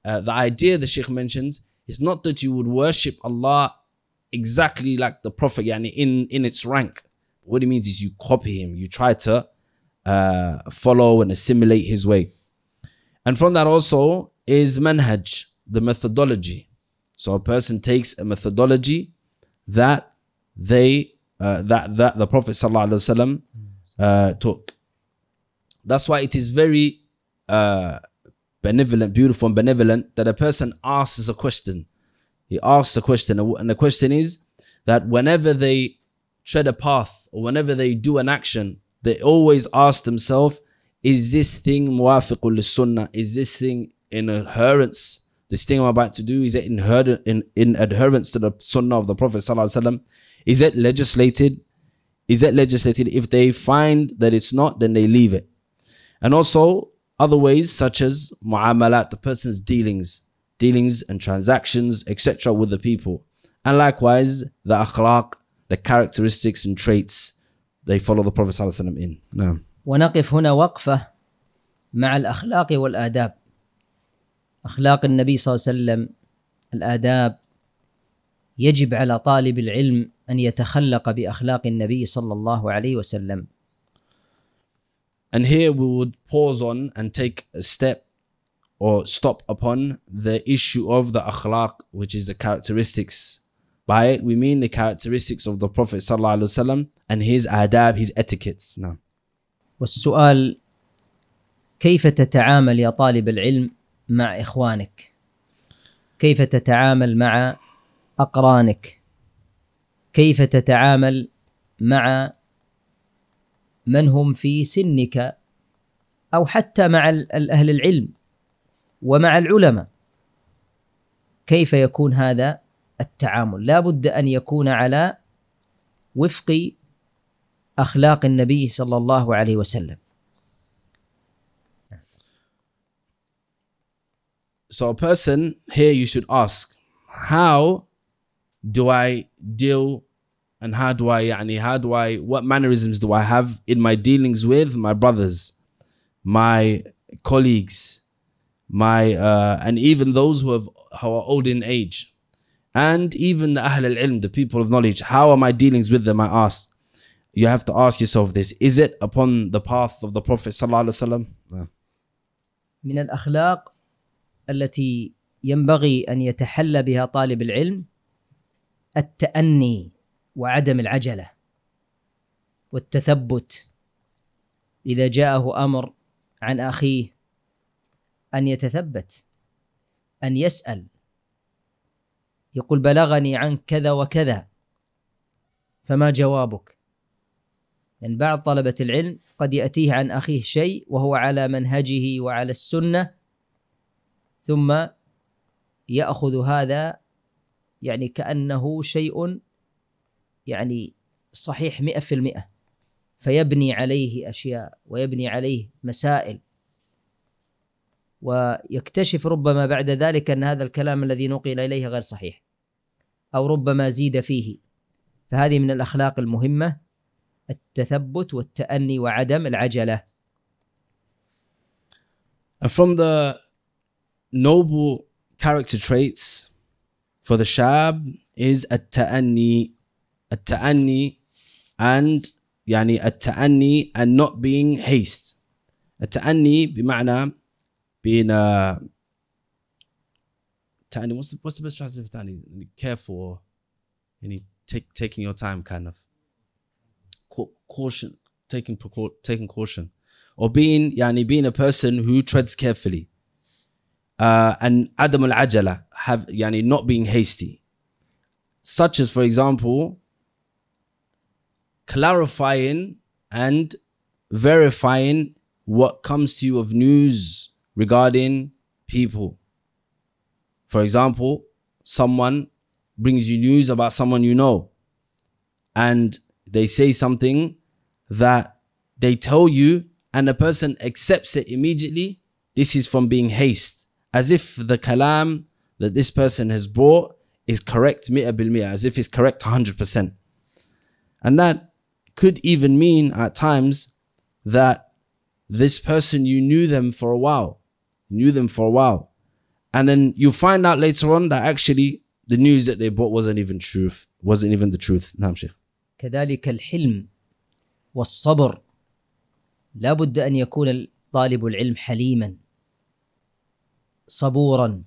Uh, the idea the Sheikh mentions is not that you would worship Allah exactly like the Prophet, yani in in its rank. What it means is you copy him. You try to uh, follow and assimilate his way. And from that also is manhaj the methodology. So a person takes a methodology that they uh, that that the Prophet sallallahu uh, took. That's why it is very uh, benevolent, beautiful, and benevolent that a person asks a question. He asks a question, and the question is that whenever they tread a path or whenever they do an action, they always ask themselves, "Is this thing muwafiqul sunnah? Is this thing in adherence this thing I'm about to do, is it in, in, in adherence to the sunnah of the Prophet sallallahu Is it legislated? Is it legislated? If they find that it's not, then they leave it. And also other ways such as mu'amalat, the person's dealings, dealings and transactions, etc. with the people. And likewise, the akhlaq, the characteristics and traits they follow the Prophet wasallam in. نعم. ونقف هنا وقفة مع الأخلاق والآداب اخلاق النبي صلى الله عليه وسلم الاداب يجب على طالب العلم ان يتخلق باخلاق النبي صلى الله عليه وسلم. And here we would pause on and take a step or stop upon the issue of the akhlaq, which is the characteristics. By it, we mean the characteristics of the Prophet وسلم, and his adab, his etiquettes. Now. والسؤال كيف تتعامل يا طالب العلم مع إخوانك كيف تتعامل مع أقرانك كيف تتعامل مع من هم في سنك أو حتى مع أهل العلم ومع العلماء كيف يكون هذا التعامل لا بد أن يكون على وفق أخلاق النبي صلى الله عليه وسلم So, a person here, you should ask, how do I deal and how do I, yani, how do I, what mannerisms do I have in my dealings with my brothers, my colleagues, my, uh, and even those who, have, who are old in age, and even the Ahl al Ilm, the people of knowledge, how are my dealings with them? I ask. You have to ask yourself this is it upon the path of the Prophet? من الأخلاق التي ينبغي ان يتحلى بها طالب العلم التأني وعدم العجله والتثبت اذا جاءه امر عن اخيه ان يتثبت ان يسال يقول بلغني عنك كذا وكذا فما جوابك يعني بعض طلبة العلم قد يأتيه عن أخيه شيء وهو على منهجه وعلى السنة ثم ياخذ هذا يعني كانه شيء يعني صحيح 100% فيبني عليه اشياء ويبني عليه مسائل ويكتشف ربما بعد ذلك ان هذا الكلام الذي نقل اليه غير صحيح او ربما زيد فيه فهذه من الاخلاق المهمه التثبت والتاني وعدم العجله from the noble character traits for the shab is a taanni at-ta'anni and يعني التأني and not being haste. التأني بمعنى being uh, ta'anni what's the, what's the best translation for تأني? Careful, any take taking your time kind of. Caution, taking taking caution, or being يعني being a person who treads carefully uh, and adam al ajala have yani not being hasty such as for example clarifying and verifying what comes to you of news regarding people for example someone brings you news about someone you know and they say something that they tell you and the person accepts it immediately this is from being haste as if the kalam that this person has bought is correct as if it's correct 100%. And that could even mean at times that this person, you knew them for a while, knew them for a while. And then you find out later on that actually the news that they bought wasn't even truth, wasn't even the truth. نعم شيخ. كذلك الحلم والصبر لابد أن يكون طالب العلم حليما صبورا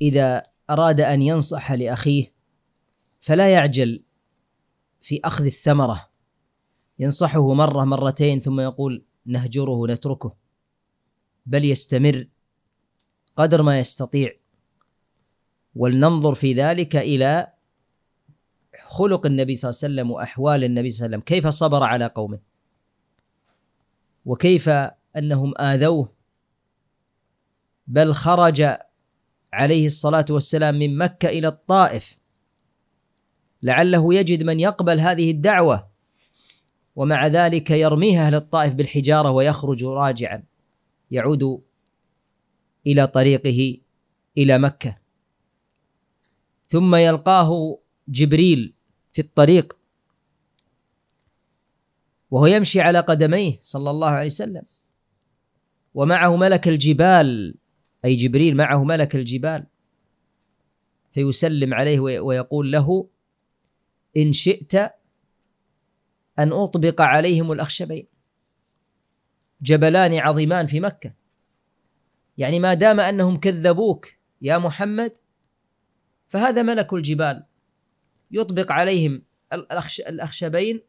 اذا اراد ان ينصح لاخيه فلا يعجل في اخذ الثمره ينصحه مره مرتين ثم يقول نهجره نتركه بل يستمر قدر ما يستطيع ولننظر في ذلك الى خلق النبي صلى الله عليه وسلم واحوال النبي صلى الله عليه وسلم كيف صبر على قومه وكيف انهم اذوه بل خرج عليه الصلاه والسلام من مكه الى الطائف لعله يجد من يقبل هذه الدعوه ومع ذلك يرميها اهل الطائف بالحجاره ويخرج راجعا يعود الى طريقه الى مكه ثم يلقاه جبريل في الطريق وهو يمشي على قدميه صلى الله عليه وسلم ومعه ملك الجبال أي جبريل معه ملك الجبال فيسلم عليه ويقول له إن شئت أن أطبق عليهم الأخشبين جبلان عظيمان في مكة يعني ما دام أنهم كذبوك يا محمد فهذا ملك الجبال يطبق عليهم الأخشبين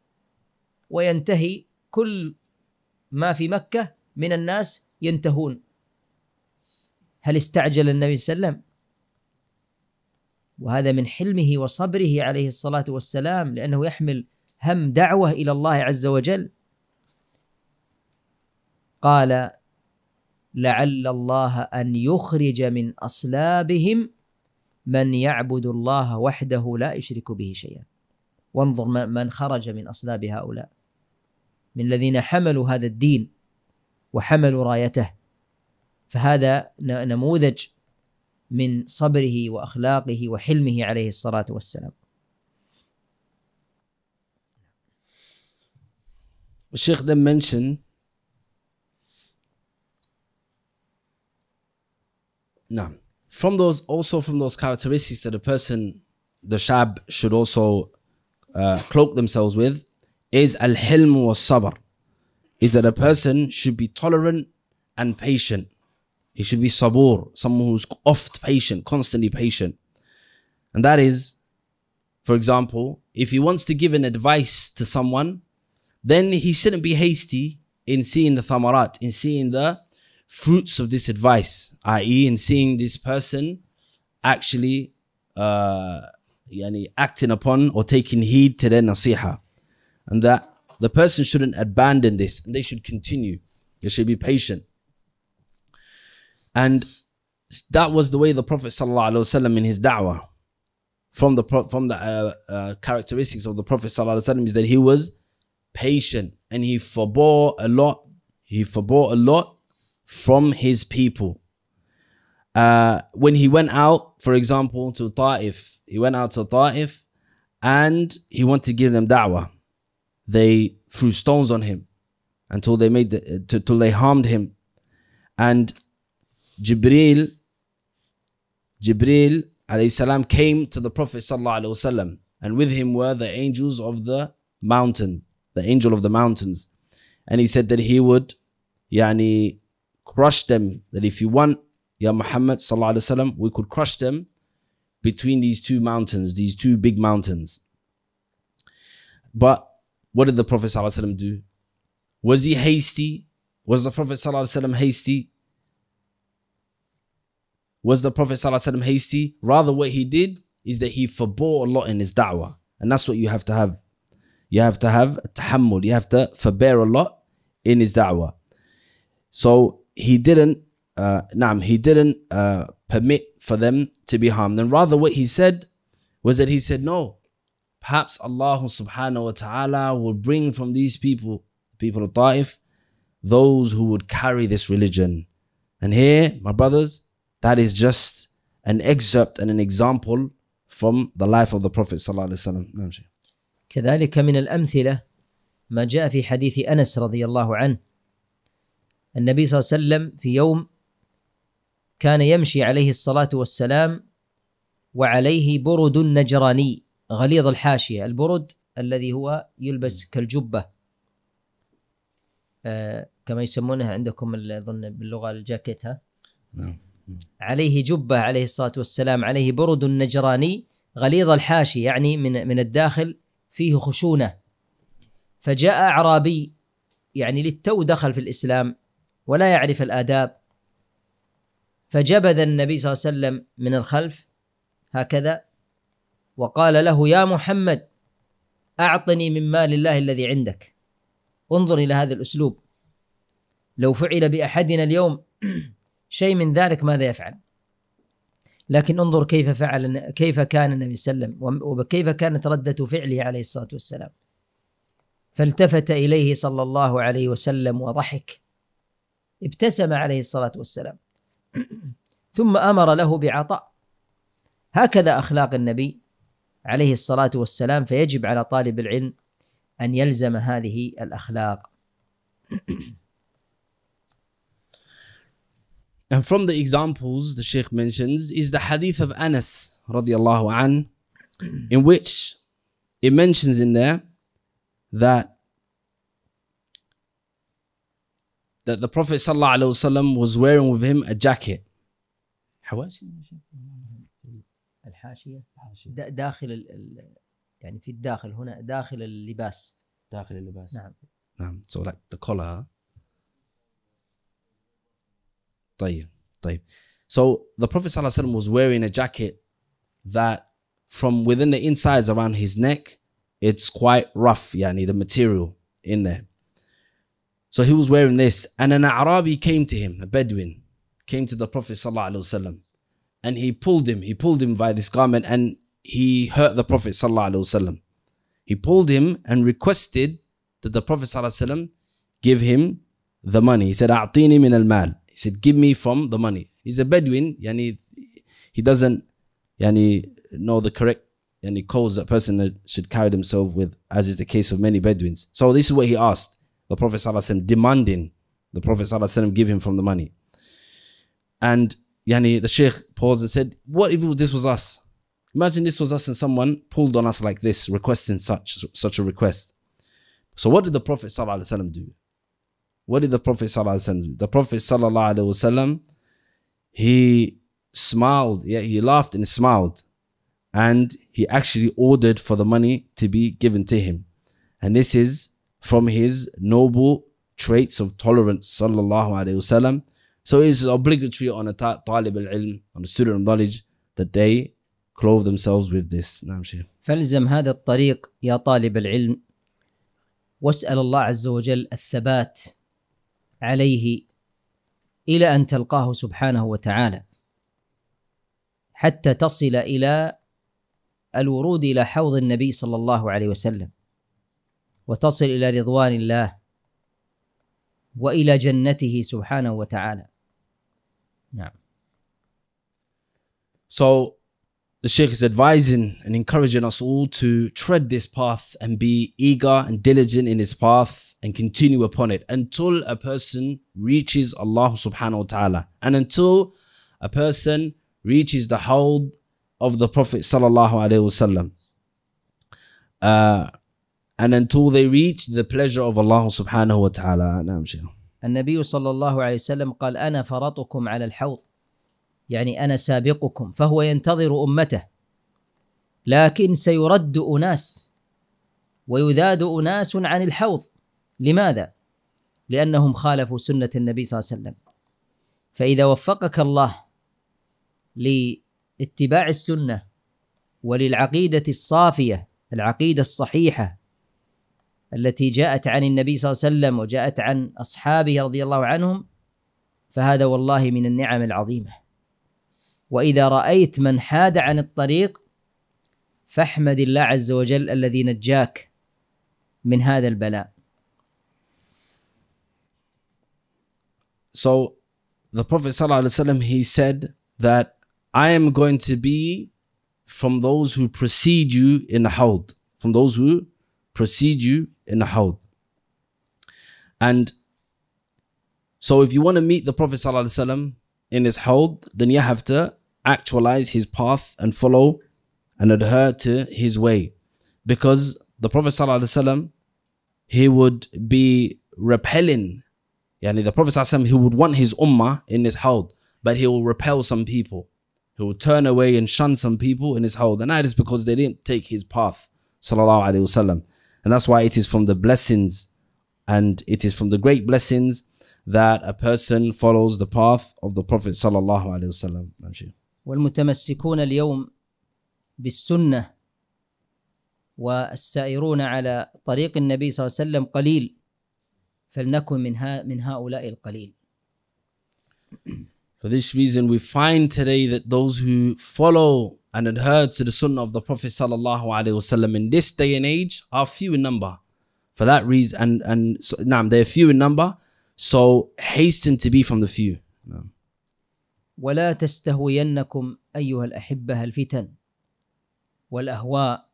وينتهي كل ما في مكة من الناس ينتهون هل استعجل النبي صلى الله عليه وسلم وهذا من حلمه وصبره عليه الصلاة والسلام لأنه يحمل هم دعوة إلى الله عز وجل قال لعل الله أن يخرج من أصلابهم من يعبد الله وحده لا يشرك به شيئا وانظر من خرج من أصلاب هؤلاء من الذين حملوا هذا الدين وحملوا رايته فهذا نموذج من صبره واخلاقه وحلمه عليه الصلاه والسلام. then mentioned from those also from those characteristics that a person, the shab, should also uh, cloak themselves with, is al hilm or sabr, is that a person should be tolerant and patient. He should be sabur, someone who's oft patient, constantly patient. And that is, for example, if he wants to give an advice to someone, then he shouldn't be hasty in seeing the thamarat, in seeing the fruits of this advice, i.e., in seeing this person actually uh, yani acting upon or taking heed to their nasiha. And that the person shouldn't abandon this and they should continue. They should be patient. And that was the way the Prophet ﷺ in his da'wah, from the, from the uh, uh, characteristics of the Prophet ﷺ is that he was patient and he forbore a lot. He forbore a lot from his people. Uh, when he went out, for example, to Ta'if, he went out to Ta'if and he wanted to give them da'wah. They threw stones on him until they made the, uh, till they harmed him. And Jibril, Jibril السلام, came to the Prophet وسلم, and with him were the angels of the mountain, the angel of the mountains. And he said that he would yani, crush them, that if you want, Ya Muhammad وسلم, we could crush them between these two mountains, these two big mountains. But what did the Prophet ﷺ do? Was he hasty? Was the Prophet ﷺ hasty? Was the Prophet ﷺ hasty? Rather, what he did is that he forbore a lot in his da'wah. And that's what you have to have. You have to have tahammul. You have to forbear a lot in his da'wah. So he didn't, uh, he didn't uh, permit for them to be harmed. And rather, what he said was that he said, no, perhaps Allah subhanahu wa ta'ala will bring from these people, people of Ta'if, those who would carry this religion. And here, my brothers, That is just an excerpt and an example from the life of the Prophet صلى الله عليه وسلم نمشي. كذلك من الأمثلة ما جاء في حديث أنس رضي الله عنه النبي صلى الله عليه وسلم في يوم كان يمشي عليه الصلاة والسلام وعليه برد نجراني غليظ الحاشية البرد الذي هو يلبس كالجبة آه، كما يسمونها عندكم أظن باللغة الجاكيت ها نعم عليه جبه عليه الصلاه والسلام عليه برد نجراني غليظ الحاشي يعني من من الداخل فيه خشونه فجاء اعرابي يعني للتو دخل في الاسلام ولا يعرف الاداب فجبذ النبي صلى الله عليه وسلم من الخلف هكذا وقال له يا محمد اعطني من مال الله الذي عندك انظر الى هذا الاسلوب لو فعل باحدنا اليوم شيء من ذلك ماذا يفعل لكن انظر كيف فعل كيف كان النبي صلى الله عليه وسلم وكيف كانت ردة فعله عليه الصلاة والسلام فالتفت إليه صلى الله عليه وسلم وضحك ابتسم عليه الصلاة والسلام ثم أمر له بعطاء هكذا أخلاق النبي عليه الصلاة والسلام فيجب على طالب العلم أن يلزم هذه الأخلاق And from the examples the Sheikh mentions is the hadith of Anas radiallahu an, in which it mentions in there that that the Prophet وسلم, was wearing with him a jacket. الحاشية داخل يعني في الداخل هنا داخل اللباس داخل اللباس نعم نعم so like the collar طيب طيب so the prophet ﷺ was wearing a jacket that from within the insides around his neck it's quite rough yani the material in there so he was wearing this and an arabi came to him a bedouin came to the prophet ﷺ and he pulled him he pulled him by this garment and he hurt the prophet ﷺ he pulled him and requested that the prophet ﷺ give him the money he said a'tini min al-mal he said, give me from the money. He's a Bedouin, yani he doesn't yani know the correct yani calls that person should carry themselves with, as is the case of many Bedouins. So this is what he asked the Prophet Wasallam, demanding the Prophet Wasallam give him from the money. And yani the Sheikh paused and said, What if this was us? Imagine this was us and someone pulled on us like this, requesting such such a request. So what did the Prophet Wasallam do? What did the Prophet Sallallahu The Prophet Sallallahu he smiled, yeah, he laughed and smiled. And he actually ordered for the money to be given to him. And this is from his noble traits of tolerance, sallallahu alayhi wasallam. So it is obligatory on a ta- talib al-ilm, on a student of knowledge, that they clothe themselves with this. نعم شيخ. فالزم هذا الطريق يا طالب العلم واسأل الله عز وجل الثبات عليه الى ان تلقاه سبحانه وتعالى حتى تصل الى الورود الى حوض النبي صلى الله عليه وسلم وتصل الى رضوان الله والى جنته سبحانه وتعالى نعم So the Sheikh is advising and encouraging us all to tread this path and be eager and diligent in his path and continue upon it until a person reaches Allah subhanahu wa ta'ala and until a person reaches the hold of the Prophet sallallahu alaihi wasallam uh, and until they reach the pleasure of Allah subhanahu wa ta'ala نعم شيخ النبي صلى الله عليه وسلم قال أنا فرطكم على الحوض يعني أنا سابقكم فهو ينتظر أمته لكن سيرد أناس ويذاد أناس عن الحوض لماذا؟ لأنهم خالفوا سنة النبي صلى الله عليه وسلم فإذا وفقك الله لاتباع السنة وللعقيدة الصافية العقيدة الصحيحة التي جاءت عن النبي صلى الله عليه وسلم وجاءت عن أصحابه رضي الله عنهم فهذا والله من النعم العظيمة وإذا رأيت من حاد عن الطريق فاحمد الله عز وجل الذي نجاك من هذا البلاء So the Prophet ﷺ, he said that I am going to be from those who precede you in the hawd, from those who precede you in the hawd. And so if you want to meet the Prophet ﷺ in his hawd, then you have to actualize his path and follow and adhere to his way. Because the Prophet ﷺ, he would be repelling Yani the Prophet ﷺ, he would want his ummah in his hold, but he will repel some people. He will turn away and shun some people in his hold. And that is because they didn't take his path. And that's why it is from the blessings and it is from the great blessings that a person follows the path of the Prophet والمتمسكون اليوم بالسنة والسائرون على طريق النبي صلى الله عليه وسلم قليل فلنكن من ها من هؤلاء القليل. For this reason we find today that those who follow and adhere to the sunnah of the Prophet صلى الله عليه وسلم in this day and age are few in number. For that reason and and so, نعم they are few in number so hasten to be from the few. ولا تستهوينكم ايها الاحبه الفتن والاهواء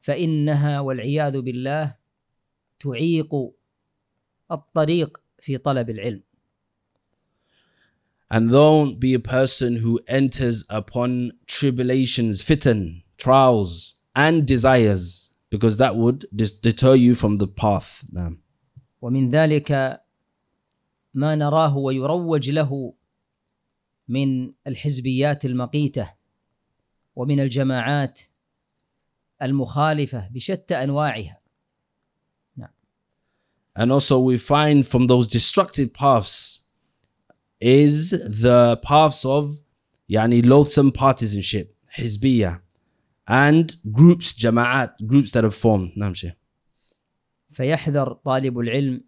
فانها والعياذ بالله تعيق الطريق في طلب العلم. And don't be a person who enters upon tribulations, fitten, trials and desires because that would deter you from the path. نعم. ومن ذلك ما نراه ويروج له من الحزبيات المقيته ومن الجماعات المخالفه بشتى انواعها And also, we find from those destructive paths is the paths of yani loathsome partisanship, hizbiyah, and groups, jama'at, groups that have formed. نمشي. فيحذر طالب العلم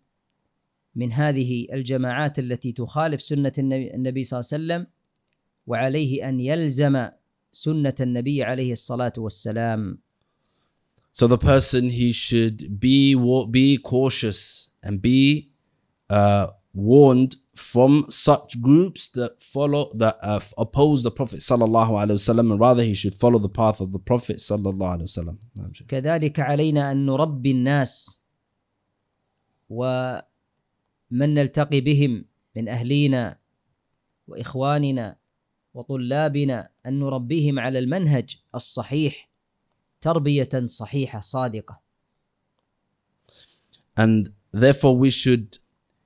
من هذه الجماعات التي تخالف سنة النبي صلى الله عليه وسلم وعليه أن يلزم سنة النبي عليه الصلاة والسلام so the person he should be be cautious and be uh, warned from such groups that follow that uh, oppose the Prophet sallallahu alaihi wasallam, and rather he should follow the path of the Prophet sallallahu alaihi wasallam. كذلك علينا أن نربي الناس ومن نلتقي بهم من أهلينا وإخواننا وطلابنا أن نربيهم على المنهج الصحيح تربية صحيحة صادقة. And therefore we should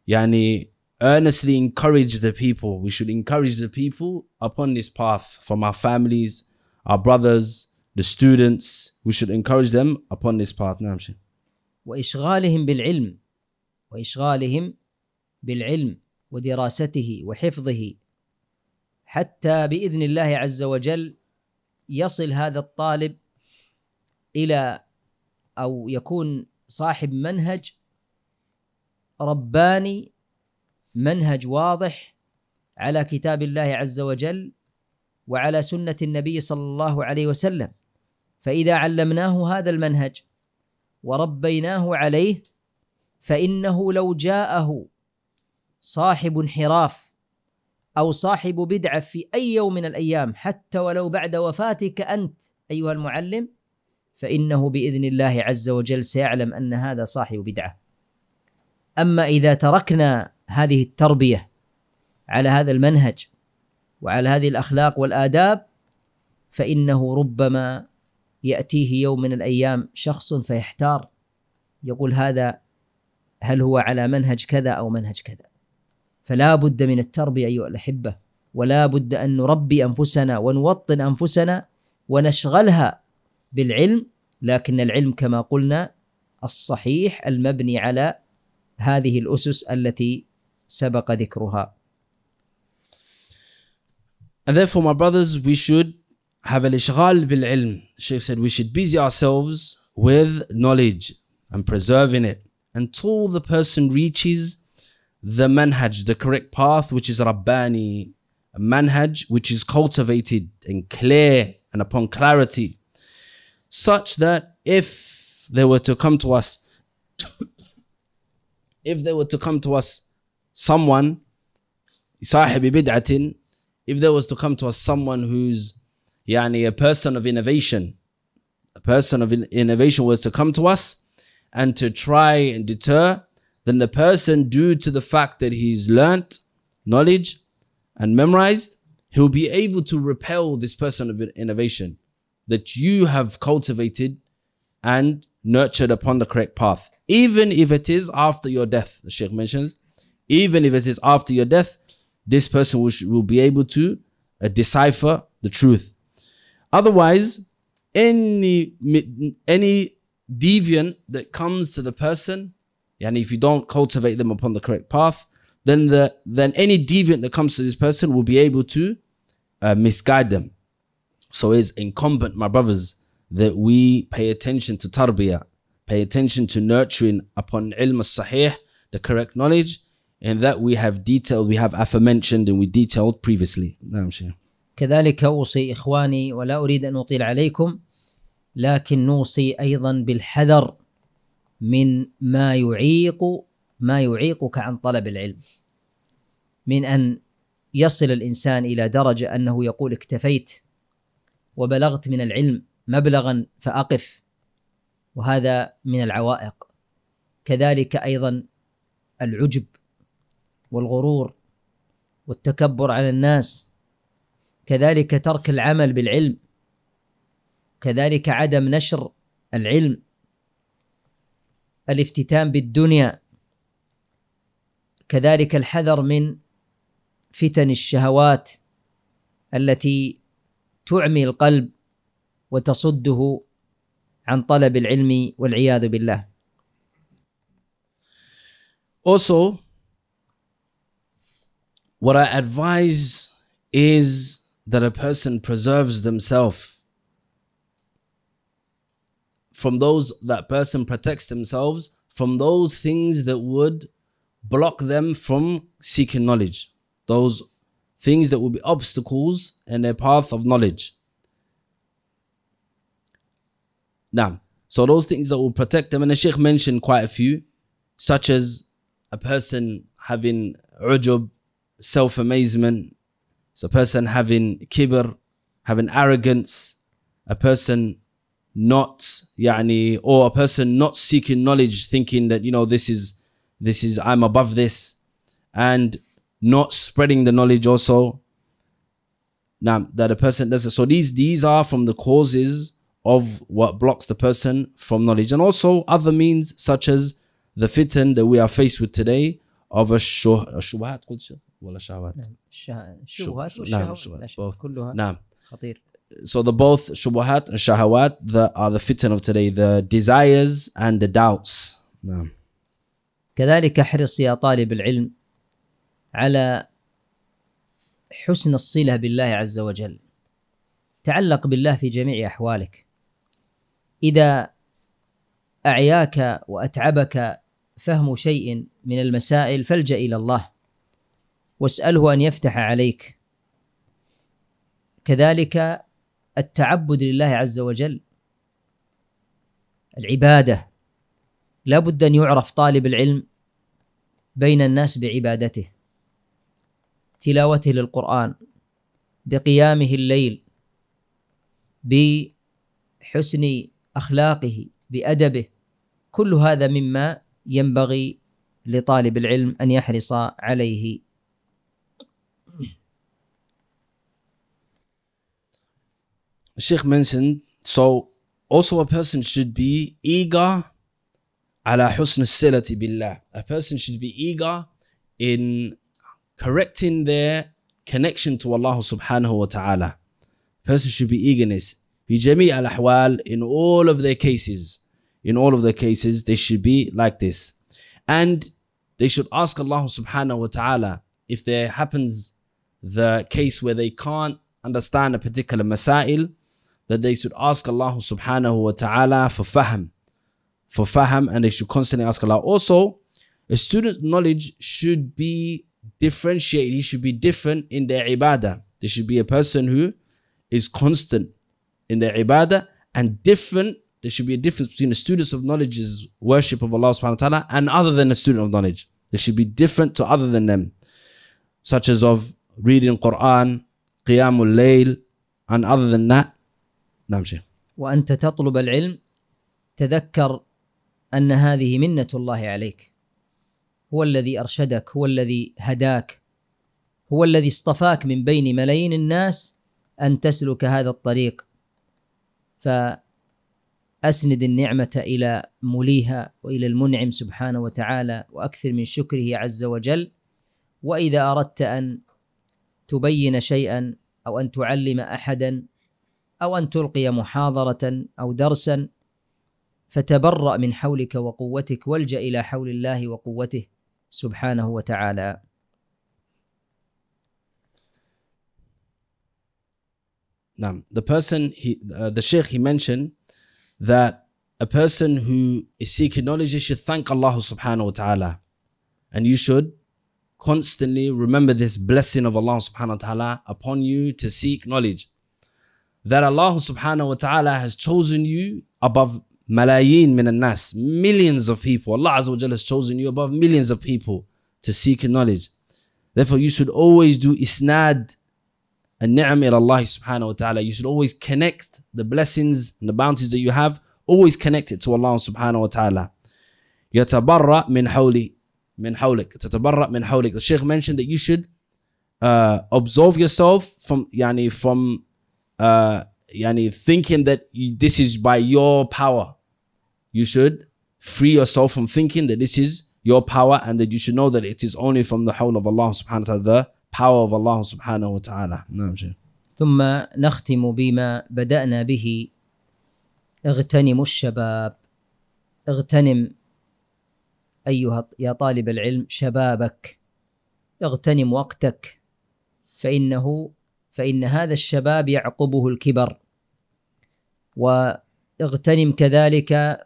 يعني earnestly encourage the people. We should encourage the people upon this path from our families, our brothers, the students. We should encourage them upon this path. نعم شيخ. وإشغالهم بالعلم وإشغالهم بالعلم ودراسته وحفظه حتى بإذن الله عز وجل يصل هذا الطالب الى او يكون صاحب منهج رباني منهج واضح على كتاب الله عز وجل وعلى سنه النبي صلى الله عليه وسلم فاذا علمناه هذا المنهج وربيناه عليه فانه لو جاءه صاحب انحراف او صاحب بدعه في اي يوم من الايام حتى ولو بعد وفاتك انت ايها المعلم فإنه بإذن الله عز وجل سيعلم أن هذا صاحب بدعة أما إذا تركنا هذه التربية على هذا المنهج وعلى هذه الأخلاق والآداب فإنه ربما يأتيه يوم من الأيام شخص فيحتار يقول هذا هل هو على منهج كذا أو منهج كذا فلا بد من التربية أيها الأحبة ولا بد أن نربي أنفسنا ونوطن أنفسنا ونشغلها بالعلم لكن العلم كما قلنا الصحيح المبني على هذه الأسس التي سبق ذكرها. And therefore my brothers we should have al-ishghal ilm Sheikh said we should busy ourselves with knowledge and preserving it until the person reaches the manhaj, the correct path, which is Rabbani, a manhaj which is cultivated and clear and upon clarity such that if they were to come to us, if they were to come to us someone, if there was to come to us someone who's yani, a person of innovation, a person of innovation was to come to us and to try and deter, then the person, due to the fact that he's learnt knowledge and memorized, he'll be able to repel this person of innovation that you have cultivated and nurtured upon the correct path. Even if it is after your death, the Sheikh mentions, even if it is after your death, this person will, will be able to uh, decipher the truth. Otherwise, any, any deviant that comes to the person, and if you don't cultivate them upon the correct path, then the then any deviant that comes to this person will be able to uh, misguide them. So it's incumbent, my brothers, that we pay attention to tarbiyah, pay attention to nurturing upon ilm al-sahih, the correct knowledge, and that we have detailed, we have aforementioned and we detailed previously. نعم شيخ. كذلك أوصي إخواني ولا أريد أن أطيل عليكم لكن نوصي أيضا بالحذر من ما يعيق ما يعيقك عن طلب العلم من أن يصل الإنسان إلى درجة أنه يقول اكتفيت وبلغت من العلم مبلغا فاقف وهذا من العوائق كذلك ايضا العجب والغرور والتكبر على الناس كذلك ترك العمل بالعلم كذلك عدم نشر العلم الافتتان بالدنيا كذلك الحذر من فتن الشهوات التي تعمي القلب وتصده عن طلب العلم والعياذ بالله. Also, what I advise is that a person preserves themselves from those that person protects themselves from those things that would block them from seeking knowledge those things that will be obstacles in their path of knowledge. Now, so those things that will protect them, and the Sheikh mentioned quite a few, such as a person having ujub, self amazement, So, a person having kibr, having arrogance, a person not yani or a person not seeking knowledge thinking that you know this is this is i'm above this and not spreading the knowledge also now that a person does it. So these these are from the causes of what blocks the person from knowledge, and also other means such as the fitan that we are faced with today of a shubhat. ولا so the both shubhat and shahawat the, are the fitan of today the desires and the doubts كذلك احرص يا طالب العلم على حسن الصله بالله عز وجل تعلق بالله في جميع احوالك اذا اعياك واتعبك فهم شيء من المسائل فالجا الى الله واساله ان يفتح عليك كذلك التعبد لله عز وجل العباده لا بد ان يعرف طالب العلم بين الناس بعبادته تلاوته للقرآن بقيامه الليل بحسن أخلاقه بأدبه كل هذا مما ينبغي لطالب العلم أن يحرص عليه الشيخ mentioned, so also a person should be eager على حسن الصلة بالله. A person should be eager in correcting their connection to Allah subhanahu wa ta'ala. Person should be eagerness. في جميع الأحوال, in all of their cases, in all of their cases, they should be like this. And they should ask Allah subhanahu wa ta'ala if there happens the case where they can't understand a particular masail, that they should ask Allah subhanahu wa ta'ala for fahm, for fahm, and they should constantly ask Allah. Also, a student's knowledge should be differentiate. He should be different in their ibadah. There should be a person who is constant in their ibadah and different. There should be a difference between the students of knowledge's worship of Allah subhanahu wa ta'ala and other than a student of knowledge. They should be different to other than them, such as of reading Quran, Qiyamul Layl, and other than that. نعم شيخ. وأنت تطلب العلم تذكر أن هذه منة الله عليك. هو الذي ارشدك هو الذي هداك هو الذي اصطفاك من بين ملايين الناس ان تسلك هذا الطريق فاسند النعمه الى موليها والى المنعم سبحانه وتعالى واكثر من شكره عز وجل واذا اردت ان تبين شيئا او ان تعلم احدا او ان تلقي محاضره او درسا فتبرأ من حولك وقوتك والجأ إلى حول الله وقوته سبحانه وتعالى Now, the person, he, uh, the sheikh, he mentioned that a person who is seeking knowledge, you should thank Allah subhanahu wa ta'ala. And you should constantly remember this blessing of Allah subhanahu wa ta'ala upon you to seek knowledge. That Allah subhanahu wa ta'ala has chosen you above Malayin min al-nas, millions of people. Allah Azza wa Jalla has chosen you above millions of people to seek knowledge. Therefore, you should always do isnad and-ni'am Allah subhanahu wa ta'ala. You should always connect the blessings and the bounties that you have, always connect it to Allah subhanahu wa ta'ala. يتبرأ من حولي من حولك تتبرأ من حولك. The Sheikh mentioned that you should uh, absolve yourself from yani from uh, yani thinking that you, this is by your power you should free yourself from thinking that this is your power and that you should know that it is only from the howl of Allah subhanahu wa ta'ala, the power of Allah subhanahu wa ta'ala. نعم شيخ. ثم نختم بما بدأنا به اغتنم الشباب اغتنم أيها يا طالب العلم شبابك اغتنم وقتك فإنه فإن هذا الشباب يعقبه الكبر واغتنم كذلك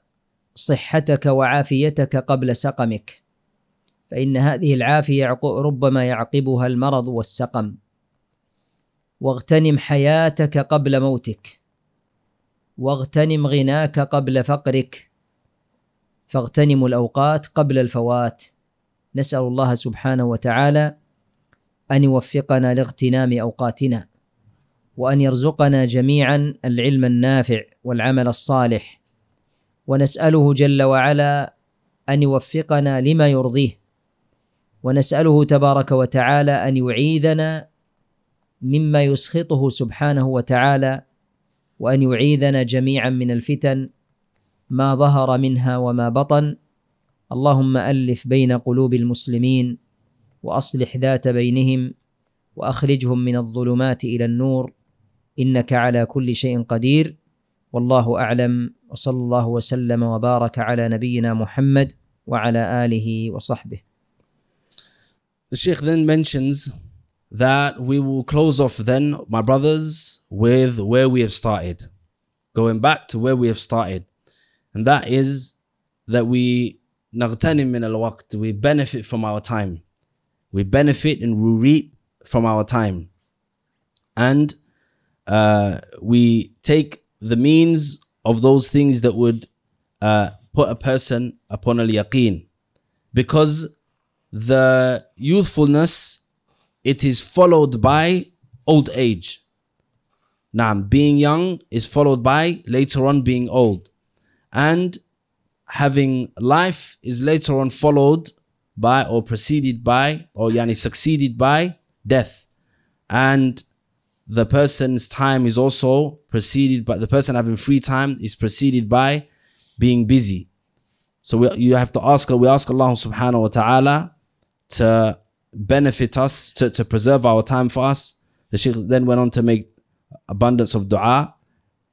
صحتك وعافيتك قبل سقمك فإن هذه العافية ربما يعقبها المرض والسقم واغتنم حياتك قبل موتك واغتنم غناك قبل فقرك فاغتنموا الأوقات قبل الفوات نسأل الله سبحانه وتعالى أن يوفقنا لاغتنام أوقاتنا وأن يرزقنا جميعا العلم النافع والعمل الصالح ونساله جل وعلا ان يوفقنا لما يرضيه ونساله تبارك وتعالى ان يعيذنا مما يسخطه سبحانه وتعالى وان يعيذنا جميعا من الفتن ما ظهر منها وما بطن اللهم الف بين قلوب المسلمين واصلح ذات بينهم واخرجهم من الظلمات الى النور انك على كل شيء قدير والله اعلم وصلى الله وسلم وبارك على نبينا محمد وعلى اله وصحبه. The Sheikh then mentions that we will close off then, my brothers, with where we have started. Going back to where we have started. And that is that we نغتنم من الوقت, we benefit from our time. We benefit and we reap from our time. And uh, we take the means of those things that would uh, put a person upon al yaqeen. Because the youthfulness, it is followed by old age. Now, being young is followed by later on being old. And having life is later on followed by or preceded by or yani succeeded by death. And the person's time is also preceded by the person having free time is preceded by being busy. So we, you have to ask, we ask Allah subhanahu wa ta'ala to benefit us, to, to preserve our time for us. The Sheikh then went on to make abundance of dua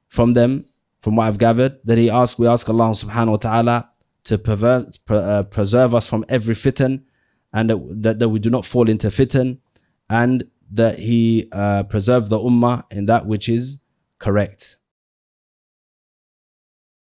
from them, from what I've gathered. That he asked, we ask Allah subhanahu wa ta'ala to pervert, pre, uh, preserve us from every fitan and that, that, that we do not fall into fitan and that he uh, preserved the ummah in that which is correct.